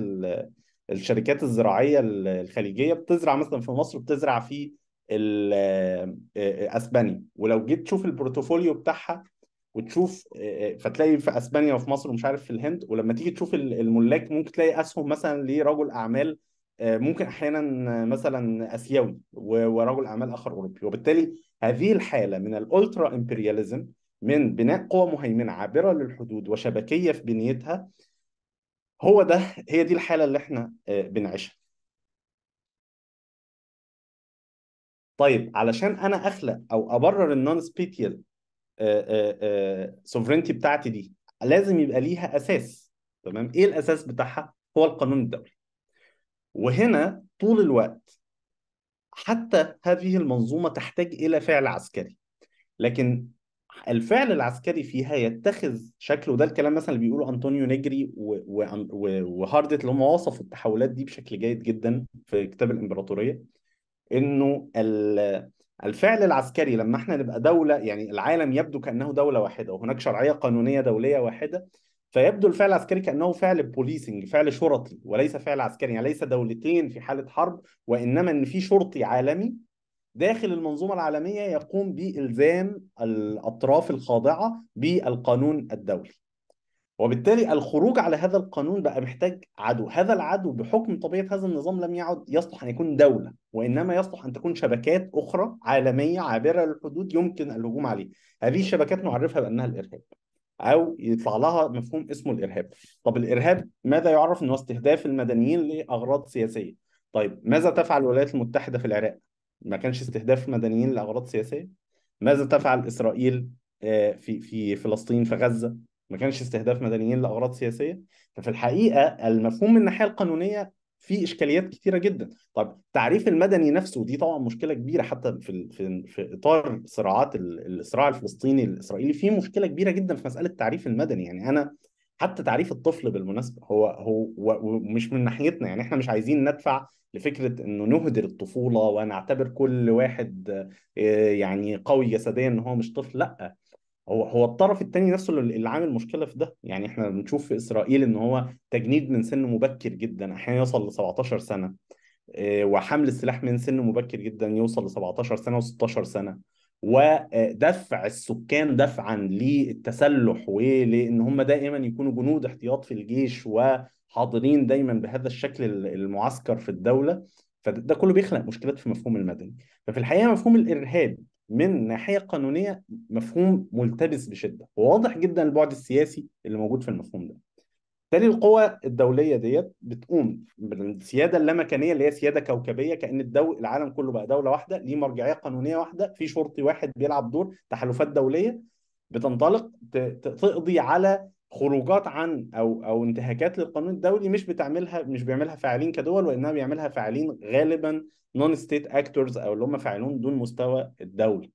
الشركات الزراعيه الخليجيه بتزرع مثلا في مصر بتزرع في اسبانيا ولو جيت تشوف البورتفوليو بتاعها وتشوف آه، آه، فتلاقي في اسبانيا وفي مصر ومش عارف في الهند ولما تيجي تشوف الملاك ممكن تلاقي اسهم مثلا لرجل اعمال آه، ممكن احيانا مثلا اسيوي ورجل اعمال اخر اوروبي وبالتالي هذه الحاله من الالترا امبرياليزم من بناء قوى مهيمنه عابره للحدود وشبكيه في بنيتها هو ده هي دي الحاله اللي احنا بنعيشها طيب علشان انا اخلق او ابرر النون سبيتيال سوفرينتي آه، آه، آه، بتاعتي دي لازم يبقى ليها اساس تمام ايه الاساس بتاعها هو القانون الدولي وهنا طول الوقت حتى هذه المنظومه تحتاج الى فعل عسكري لكن الفعل العسكري فيها يتخذ شكل وده الكلام مثلا اللي بيقوله انطونيو نجري وهاردت اللي هم وصفوا التحولات دي بشكل جيد جدا في كتاب الامبراطوريه انه الفعل العسكري لما احنا نبقى دولة يعني العالم يبدو كأنه دولة واحدة وهناك شرعية قانونية دولية واحدة فيبدو الفعل العسكري كأنه فعل بوليسنج فعل شرطي وليس فعل عسكري يعني ليس دولتين في حالة حرب وإنما إن في شرطي عالمي داخل المنظومة العالمية يقوم بإلزام الأطراف الخاضعة بالقانون الدولي وبالتالي الخروج على هذا القانون بقى محتاج عدو هذا العدو بحكم طبيعة هذا النظام لم يعد يصلح أن يكون دولة وإنما يصلح أن تكون شبكات أخرى عالمية عابرة للحدود يمكن الهجوم عليه هذه الشبكات نعرفها بأنها الإرهاب أو يطلع لها مفهوم اسمه الإرهاب طب الإرهاب ماذا يعرف أنه استهداف المدنيين لأغراض سياسية طيب ماذا تفعل الولايات المتحدة في العراق ما كانش استهداف مدنيين لأغراض سياسية ماذا تفعل إسرائيل آه، في في فلسطين في غزة ما كانش استهداف مدنيين لاغراض سياسيه ففي الحقيقه المفهوم من الناحيه القانونيه في اشكاليات كتيره جدا طب تعريف المدني نفسه دي طبعا مشكله كبيره حتى في في, في اطار صراعات الصراع الفلسطيني الاسرائيلي في مشكله كبيره جدا في مساله تعريف المدني يعني انا حتى تعريف الطفل بالمناسبه هو هو ومش من ناحيتنا يعني احنا مش عايزين ندفع لفكره انه نهدر الطفوله ونعتبر كل واحد آه، يعني قوي جسديا ان هو مش طفل لا هو هو الطرف الثاني نفسه اللي عامل مشكله في ده يعني احنا بنشوف في اسرائيل ان هو تجنيد من سن مبكر جدا احيانا يوصل ل 17 سنه آه، وحمل السلاح من سن مبكر جدا يوصل ل 17 سنه و16 سنه ودفع السكان دفعا للتسلح ولان هم دائما يكونوا جنود احتياط في الجيش وحاضرين دايما بهذا الشكل المعسكر في الدوله فده كله بيخلق مشكلات في مفهوم المدني ففي الحقيقه مفهوم الارهاب من ناحيه قانونيه مفهوم ملتبس بشده وواضح جدا البعد السياسي اللي موجود في المفهوم ده تالي القوى الدوليه ديت بتقوم بالسياده اللامكانيه اللي هي سياده كوكبيه كان الدو... العالم كله بقى دوله واحده ليه مرجعيه قانونيه واحده في شرطي واحد بيلعب دور تحالفات دوليه بتنطلق تقضي على خروجات عن او او انتهاكات للقانون الدولي مش بتعملها مش بيعملها فاعلين كدول وانما بيعملها فاعلين غالبا نون ستيت اكتورز او اللي هم فاعلون دون مستوى الدولي.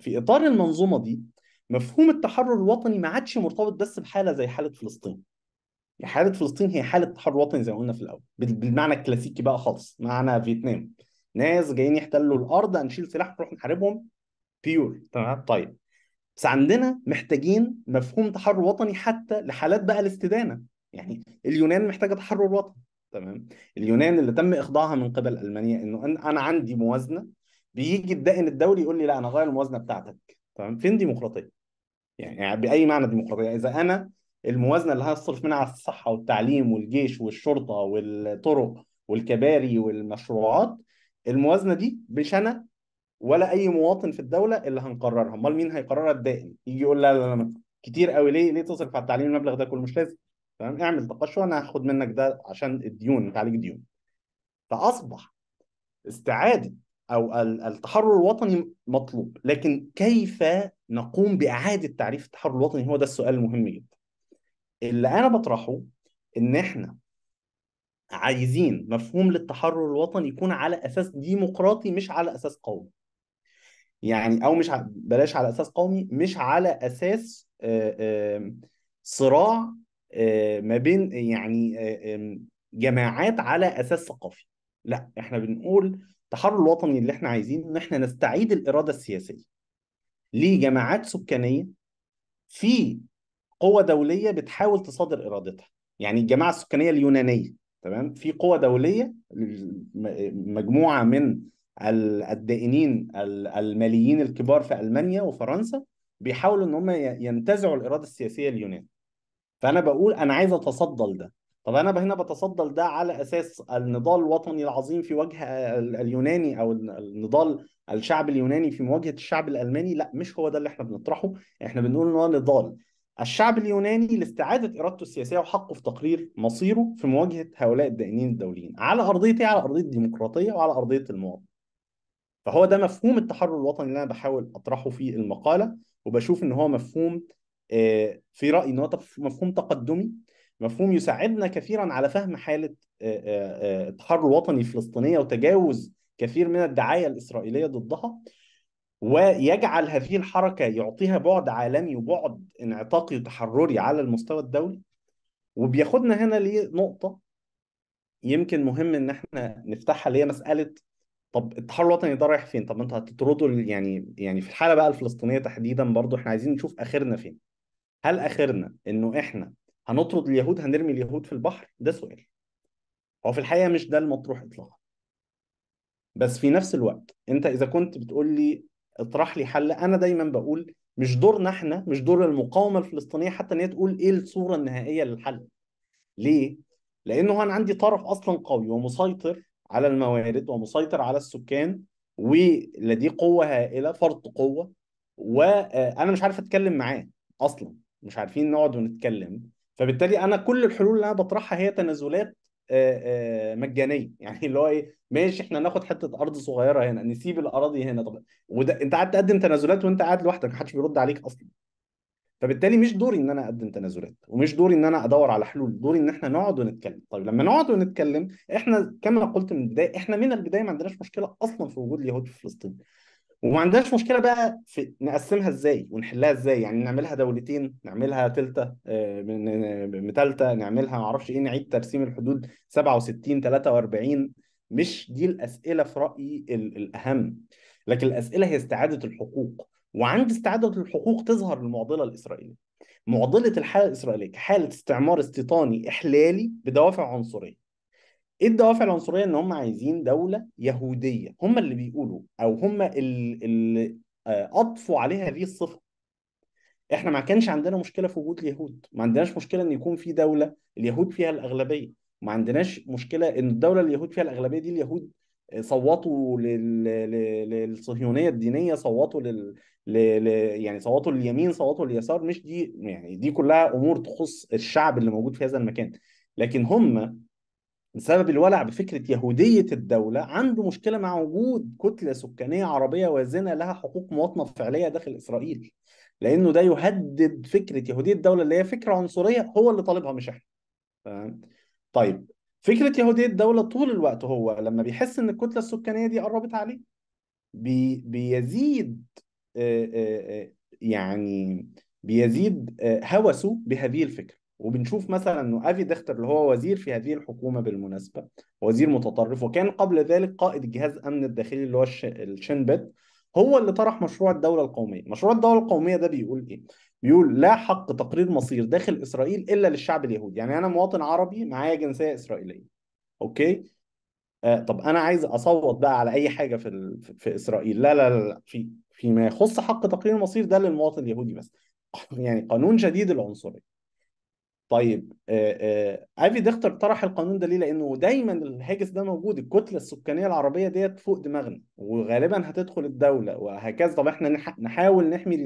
في اطار المنظومه دي مفهوم التحرر الوطني ما عادش مرتبط بس بحاله زي حاله فلسطين. يعني حاله فلسطين هي حاله تحرر وطني زي ما قلنا في الاول بالمعنى الكلاسيكي بقى خالص معنى فيتنام ناس جايين يحتلوا الارض هنشيل سلاح نروح نحاربهم بيور تمام طيب بس عندنا محتاجين مفهوم تحرر وطني حتى لحالات بقى الاستدانه يعني اليونان محتاجه تحرر وطني تمام اليونان اللي تم اخضاعها من قبل المانيا انه انا عندي موازنه بيجي الدائن الدولي يقول لي لا انا غير الموازنه بتاعتك تمام فين ديمقراطيه يعني, يعني باي معنى ديمقراطيه اذا انا الموازنه اللي هصرف منها على الصحه والتعليم والجيش والشرطه والطرق والكباري والمشروعات الموازنه دي مش انا ولا اي مواطن في الدوله اللي هنقررها امال مين هيقررها الدائم يجي يقول لا لا لا كتير قوي ليه ليه تصرف على التعليم المبلغ ده كله مش لازم تمام اعمل تقشف انا هاخد منك ده عشان الديون تعالج ديون فاصبح استعاده او التحرر الوطني مطلوب لكن كيف نقوم باعاده تعريف التحرر الوطني هو ده السؤال المهم جدا اللي انا بطرحه ان احنا عايزين مفهوم للتحرر الوطني يكون على اساس ديمقراطي مش على اساس قومي يعني او مش ع... بلاش على اساس قومي مش على اساس آه، آه، صراع آه، ما بين يعني جماعات على اساس ثقافي لا احنا بنقول التحرر الوطني اللي احنا عايزين ان احنا نستعيد الاراده السياسيه لجماعات سكانيه في قوى دوليه بتحاول تصادر ارادتها يعني الجماعه السكانيه اليونانيه تمام في قوى دوليه مجموعه من الدائنين الماليين الكبار في المانيا وفرنسا بيحاولوا ان هم ينتزعوا الاراده السياسيه اليونان فانا بقول انا عايز اتصدى ده طب انا هنا بتصدل ده على اساس النضال الوطني العظيم في وجه اليوناني او النضال الشعب اليوناني في مواجهه الشعب الالماني لا مش هو ده اللي احنا بنطرحه احنا بنقول ان هو نضال الشعب اليوناني لاستعاده ارادته السياسيه وحقه في تقرير مصيره في مواجهه هؤلاء الدائنين الدوليين على ارضيه على ارضيه الديمقراطيه وعلى ارضيه المواطن فهو ده مفهوم التحرر الوطني اللي انا بحاول اطرحه في المقاله وبشوف ان هو مفهوم آه، في رايي ان هو مفهوم تقدمي مفهوم يساعدنا كثيرا على فهم حاله آه، آه، التحرر الوطني الفلسطينيه وتجاوز كثير من الدعايه الاسرائيليه ضدها ويجعل هذه الحركه يعطيها بعد عالمي وبعد انعطاقي وتحرري على المستوى الدولي وبياخدنا هنا لنقطه يمكن مهم ان احنا نفتحها اللي هي مساله طب التحرر الوطني ده رايح فين؟ طب انتوا هتطردوا يعني يعني في الحاله بقى الفلسطينيه تحديدا برضو احنا عايزين نشوف اخرنا فين. هل اخرنا انه احنا هنطرد اليهود هنرمي اليهود في البحر؟ ده سؤال. هو في الحقيقه مش ده المطروح اطلاقا. بس في نفس الوقت انت اذا كنت بتقول لي اطرح لي حل انا دايما بقول مش دورنا احنا مش دور المقاومه الفلسطينيه حتى ان هي تقول ايه الصوره النهائيه للحل. ليه؟ لانه انا عندي طرف اصلا قوي ومسيطر على الموارد ومسيطر على السكان ولديه قوه هائله فرط قوه وانا آه، مش عارف اتكلم معاه اصلا مش عارفين نقعد ونتكلم فبالتالي انا كل الحلول اللي انا بطرحها هي تنازلات آه، آه، مجانيه [LAUGHS] يعني اللي هو ايه ماشي احنا ناخد حته ارض صغيره هنا نسيب الاراضي هنا طب وده انت قاعد تقدم تنازلات وانت قاعد لوحدك محدش بيرد عليك اصلا فبالتالي مش دوري ان انا اقدم تنازلات ومش دوري ان انا ادور على حلول دوري ان احنا نقعد ونتكلم طيب لما نقعد ونتكلم احنا كما قلت من البدايه احنا من البدايه ما عندناش مشكله اصلا في وجود اليهود في فلسطين وما عندناش مشكله بقى في نقسمها ازاي ونحلها ازاي يعني نعملها دولتين نعملها ثلثه آه، من ثالثه نعملها ما اعرفش ايه نعيد ترسيم الحدود 67 43 مش دي الاسئله في رايي الاهم لكن الاسئله هي استعاده الحقوق وعند استعاده الحقوق تظهر المعضله الاسرائيليه. معضله الحاله الاسرائيليه كحاله استعمار استيطاني احلالي بدوافع عنصريه. ايه الدوافع العنصريه ان هم عايزين دوله يهوديه هم اللي بيقولوا او هم اللي آه، اطفوا عليها هذه الصفه احنا ما كانش عندنا مشكله في وجود اليهود ما عندناش مشكله ان يكون في دوله اليهود فيها الاغلبيه ما عندناش مشكله ان الدوله اليهود فيها الاغلبيه دي اليهود صوتوا للصهيونيه الدينيه صوتوا لل... ل... ل... يعني صوتوا لليمين صوتوا لليسار مش دي يعني دي كلها امور تخص الشعب اللي موجود في هذا المكان لكن هم بسبب الولع بفكره يهوديه الدوله عنده مشكله مع وجود كتله سكانيه عربيه وازنه لها حقوق مواطنه فعليه داخل اسرائيل لانه ده يهدد فكره يهوديه الدوله اللي هي فكره عنصريه هو اللي طالبها مش احنا تمام طيب فكرة يهودية الدولة طول الوقت هو لما بيحس إن الكتلة السكانية دي قربت عليه بي بيزيد يعني بيزيد هوسه بهذه الفكرة وبنشوف مثلا انه افي دختر اللي هو وزير في هذه الحكومه بالمناسبه وزير متطرف وكان قبل ذلك قائد جهاز امن الداخلي اللي هو الشنبت هو اللي طرح مشروع الدوله القوميه مشروع الدوله القوميه ده بيقول ايه بيقول لا حق تقرير مصير داخل اسرائيل الا للشعب اليهودي يعني انا مواطن عربي معايا جنسيه اسرائيليه اوكي آه طب انا عايز اصوت بقى على اي حاجه في في اسرائيل لا لا لا, في فيما يخص حق تقرير المصير ده للمواطن اليهودي بس [LAUGHS] يعني قانون جديد العنصريه طيب افي آه، آه، دختر طرح القانون ده ليه لانه دايما الهاجس ده موجود الكتله السكانيه العربيه ديت فوق دماغنا وغالبا هتدخل الدوله وهكذا طب احنا نحاول نحمي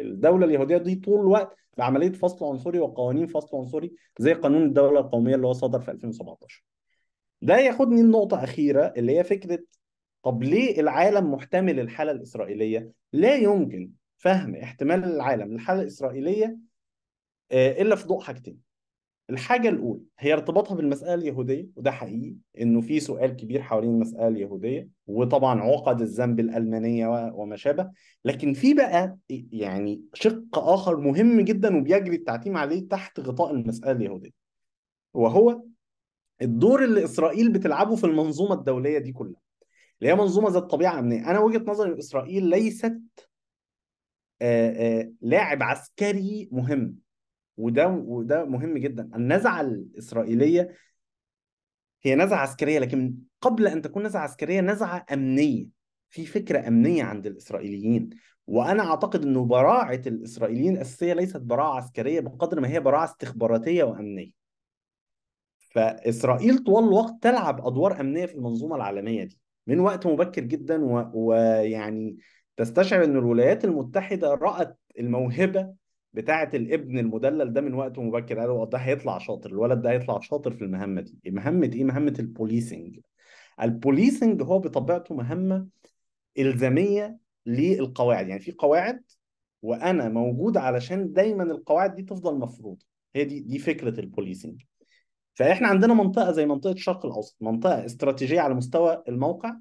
الدوله اليهوديه دي طول الوقت بعمليه فصل عنصري وقوانين فصل عنصري زي قانون الدوله القوميه اللي هو صدر في 2017 ده ياخدني لنقطه اخيره اللي هي فكره طب ليه العالم محتمل الحاله الاسرائيليه لا يمكن فهم احتمال العالم للحاله الاسرائيليه آه، الا في ضوء حاجتين الحاجه الاولى هي ارتباطها بالمساله اليهوديه وده حقيقي انه في سؤال كبير حوالين المساله اليهوديه وطبعا عقد الذنب الالمانيه وما شابه لكن في بقى يعني شق اخر مهم جدا وبيجري التعتيم عليه تحت غطاء المساله اليهوديه وهو الدور اللي اسرائيل بتلعبه في المنظومه الدوليه دي كلها اللي هي منظومه ذات طبيعه امنيه انا وجهه نظري اسرائيل ليست آآ آه، آآ آه، لاعب عسكري مهم وده وده مهم جدا النزعه الاسرائيليه هي نزعه عسكريه لكن قبل ان تكون نزعه عسكريه نزعه امنيه في فكره امنيه عند الاسرائيليين وانا اعتقد انه براعه الاسرائيليين الاساسيه ليست براعه عسكريه بقدر ما هي براعه استخباراتيه وامنيه فاسرائيل طوال الوقت تلعب ادوار امنيه في المنظومه العالميه دي من وقت مبكر جدا ويعني تستشعر ان الولايات المتحده رات الموهبه بتاعه الابن المدلل ده من وقت مبكر قالوا ده هيطلع شاطر الولد ده هيطلع شاطر في المهمه دي مهمه ايه مهمه البوليسنج البوليسنج هو بطبيعته مهمه الزاميه للقواعد يعني في قواعد وانا موجود علشان دايما القواعد دي تفضل مفروضه هي دي دي فكره البوليسنج فاحنا عندنا منطقه زي منطقه الشرق الاوسط منطقه استراتيجيه على مستوى الموقع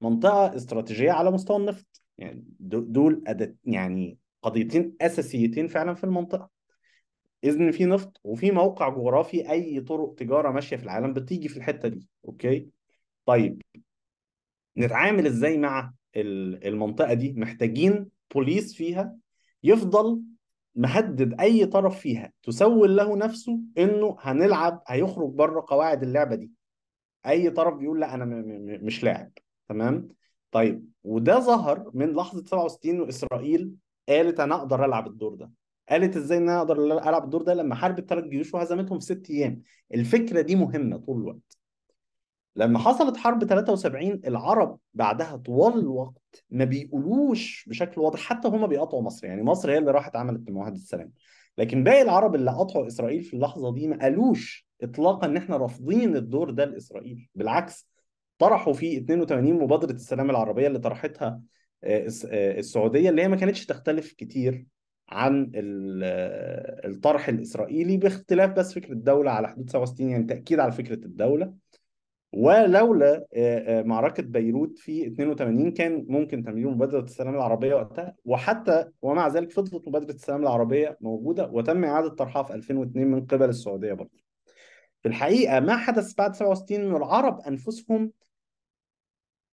منطقه استراتيجيه على مستوى النفط يعني دول أدت يعني قضيتين اساسيتين فعلا في المنطقه اذن في نفط وفي موقع جغرافي اي طرق تجاره ماشيه في العالم بتيجي في الحته دي اوكي طيب نتعامل ازاي مع المنطقه دي محتاجين بوليس فيها يفضل مهدد اي طرف فيها تسول له نفسه انه هنلعب هيخرج بره قواعد اللعبه دي اي طرف بيقول لا انا مش لاعب تمام طيب وده ظهر من لحظه 67 واسرائيل قالت انا اقدر العب الدور ده قالت ازاي ان انا اقدر العب الدور ده لما حاربت ثلاث جيوش وهزمتهم في ست ايام الفكره دي مهمه طول الوقت لما حصلت حرب 73 العرب بعدها طوال الوقت ما بيقولوش بشكل واضح حتى هما بيقطعوا مصر يعني مصر هي اللي راحت عملت معاهده السلام لكن باقي العرب اللي قطعوا اسرائيل في اللحظه دي ما قالوش اطلاقا ان احنا رافضين الدور ده لاسرائيل بالعكس طرحوا في 82 مبادره السلام العربيه اللي طرحتها آه، آه، السعوديه اللي هي ما كانتش تختلف كتير عن آه، الطرح الاسرائيلي باختلاف بس فكره الدوله على حدود 67 يعني تاكيد على فكره الدوله ولولا معركه بيروت في 82 كان ممكن تمرير مبادره السلام العربيه وقتها وحتى ومع ذلك فضلت مبادره السلام العربيه موجوده وتم اعاده طرحها في 2002 من قبل السعوديه برضه. في الحقيقه ما حدث بعد 67 ان العرب انفسهم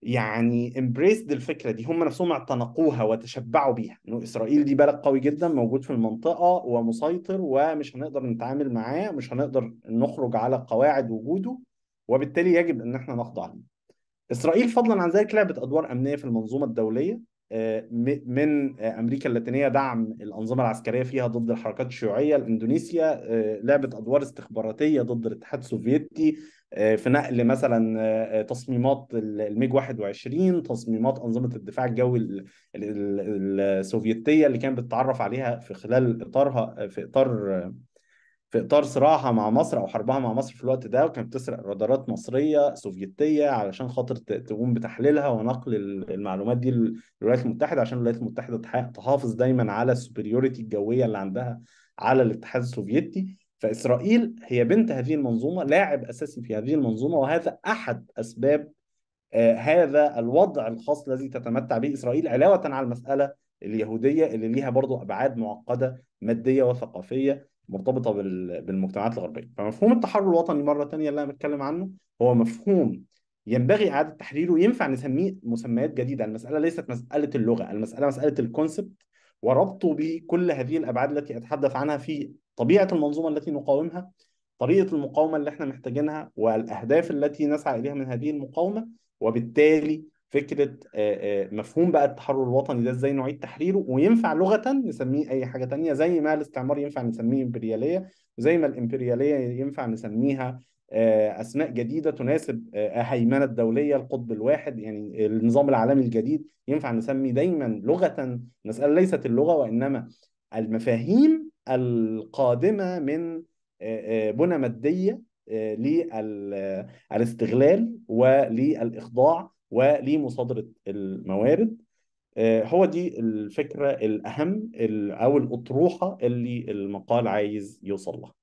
يعني امبريسد الفكره دي هم نفسهم اعتنقوها وتشبعوا بيها انه اسرائيل دي بلد قوي جدا موجود في المنطقه ومسيطر ومش هنقدر نتعامل معاه مش هنقدر نخرج على قواعد وجوده وبالتالي يجب ان احنا نخضع ليه. اسرائيل فضلا عن ذلك لعبت ادوار امنيه في المنظومه الدوليه من امريكا اللاتينيه دعم الانظمه العسكريه فيها ضد الحركات الشيوعيه لاندونيسيا آه، لعبت ادوار استخباراتيه ضد الاتحاد السوفيتي آه، في نقل مثلا آه، تصميمات الميج 21 تصميمات انظمه الدفاع الجوي السوفيتيه اللي كانت بتتعرف عليها في خلال اطارها في اطار في اطار صراعها مع مصر او حربها مع مصر في الوقت ده وكانت بتسرق رادارات مصريه سوفيتيه علشان خاطر تقوم بتحليلها ونقل المعلومات دي للولايات المتحده عشان الولايات المتحده تحافظ دايما على السوبريوريتي الجويه اللي عندها على الاتحاد السوفيتي فاسرائيل هي بنت هذه المنظومه لاعب اساسي في هذه المنظومه وهذا احد اسباب آه، هذا الوضع الخاص الذي تتمتع به اسرائيل علاوه على المساله اليهوديه اللي ليها برضه ابعاد معقده ماديه وثقافيه مرتبطه بالمجتمعات الغربيه فمفهوم التحرر الوطني مره ثانيه اللي انا بتكلم عنه هو مفهوم ينبغي اعاده تحريره ينفع نسميه مسميات جديده المساله ليست مساله اللغه المساله مساله الكونسبت وربطه بكل هذه الابعاد التي اتحدث عنها في طبيعه المنظومه التي نقاومها طريقه المقاومه اللي احنا محتاجينها والاهداف التي نسعى اليها من هذه المقاومه وبالتالي فكره مفهوم بقى التحرر الوطني ده ازاي نعيد تحريره وينفع لغه نسميه اي حاجه تانية زي ما الاستعمار ينفع نسميه امبرياليه وزي ما الامبرياليه ينفع نسميها اسماء جديده تناسب هيمنه الدوليه القطب الواحد يعني النظام العالمي الجديد ينفع نسمي دايما لغه المساله ليست اللغه وانما المفاهيم القادمه من بنى ماديه للاستغلال وللإخضاع ولمصادره الموارد آه، هو دي الفكره الاهم او الاطروحه اللي المقال عايز يوصل لها